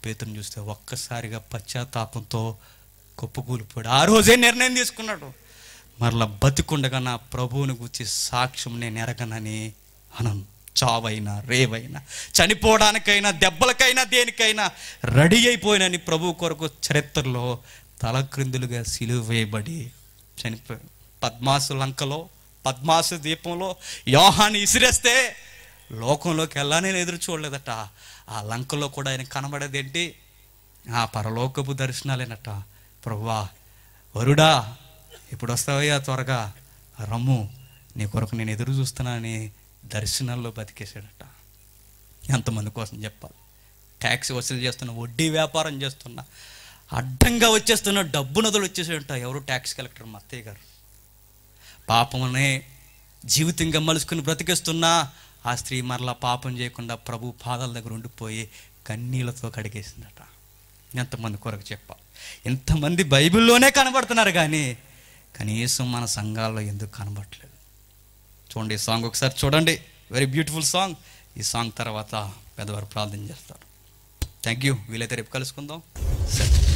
పేతను చూస్తే ఒక్కసారిగా పశ్చాత్తాపంతో కొప్పుకూలిపోయాడు ఆ రోజే నిర్ణయం తీసుకున్నాడు మరలా బతికుండగా నా ప్రభువుని గురించి సాక్ష్యం నేను ఎరగనని అనను చావైనా రేవైనా చనిపోవడానికైనా దెబ్బలకైనా దేనికైనా రెడీ అయిపోయినని ప్రభు కొరకు చరిత్రలో తలక్రిందులుగా సిలువ వేయబడి చనిపోయి పద్మాసు లంకలో పద్మాసు దీపంలో యోహాన్ని ఇసిరేస్తే లోకంలోకి నేను ఎదురు చూడలేదట ఆ లంకలో కూడా ఆయన కనబడేదేంటి ఆ పరలోకపు దర్శనాలేనట ప్రభువా వరుడా ఇప్పుడు వస్తావయ్యా త్వరగా రమ్ము నీ కొరకు నేను ఎదురు చూస్తున్నానని దర్శనాల్లో బతికేశాడట ఎంతమంది కోసం చెప్పాలి ట్యాక్సీ వసూలు చేస్తున్న వడ్డీ వ్యాపారం చేస్తున్న అడ్డంగా వచ్చేస్తున్న డబ్బు నదులు వచ్చేసాడట ఎవరు ట్యాక్స్ కలెక్టర్ మత్తయ్య గారు పాపమనే జీవితంగా మలుసుకుని బ్రతికేస్తున్నా ఆ స్త్రీ మరలా పాపం చేయకుండా ప్రభు పాదాల దగ్గర ఉండిపోయి కన్నీళ్లతో కడిగేసిందట ఎంతమంది కొరకు చెప్పాలి ఎంతమంది బైబిల్లోనే కనబడుతున్నారు కానీ కనీసం మన సంఘాల్లో ఎందుకు కనబడట్లేదు చూడండి ఈ సాంగ్ ఒకసారి చూడండి వెరీ బ్యూటిఫుల్ సాంగ్ ఈ సాంగ్ తర్వాత పెద్దవారు ప్రార్థన చేస్తారు థ్యాంక్ యూ వీలైతే రేపు కలుసుకుందాం సరే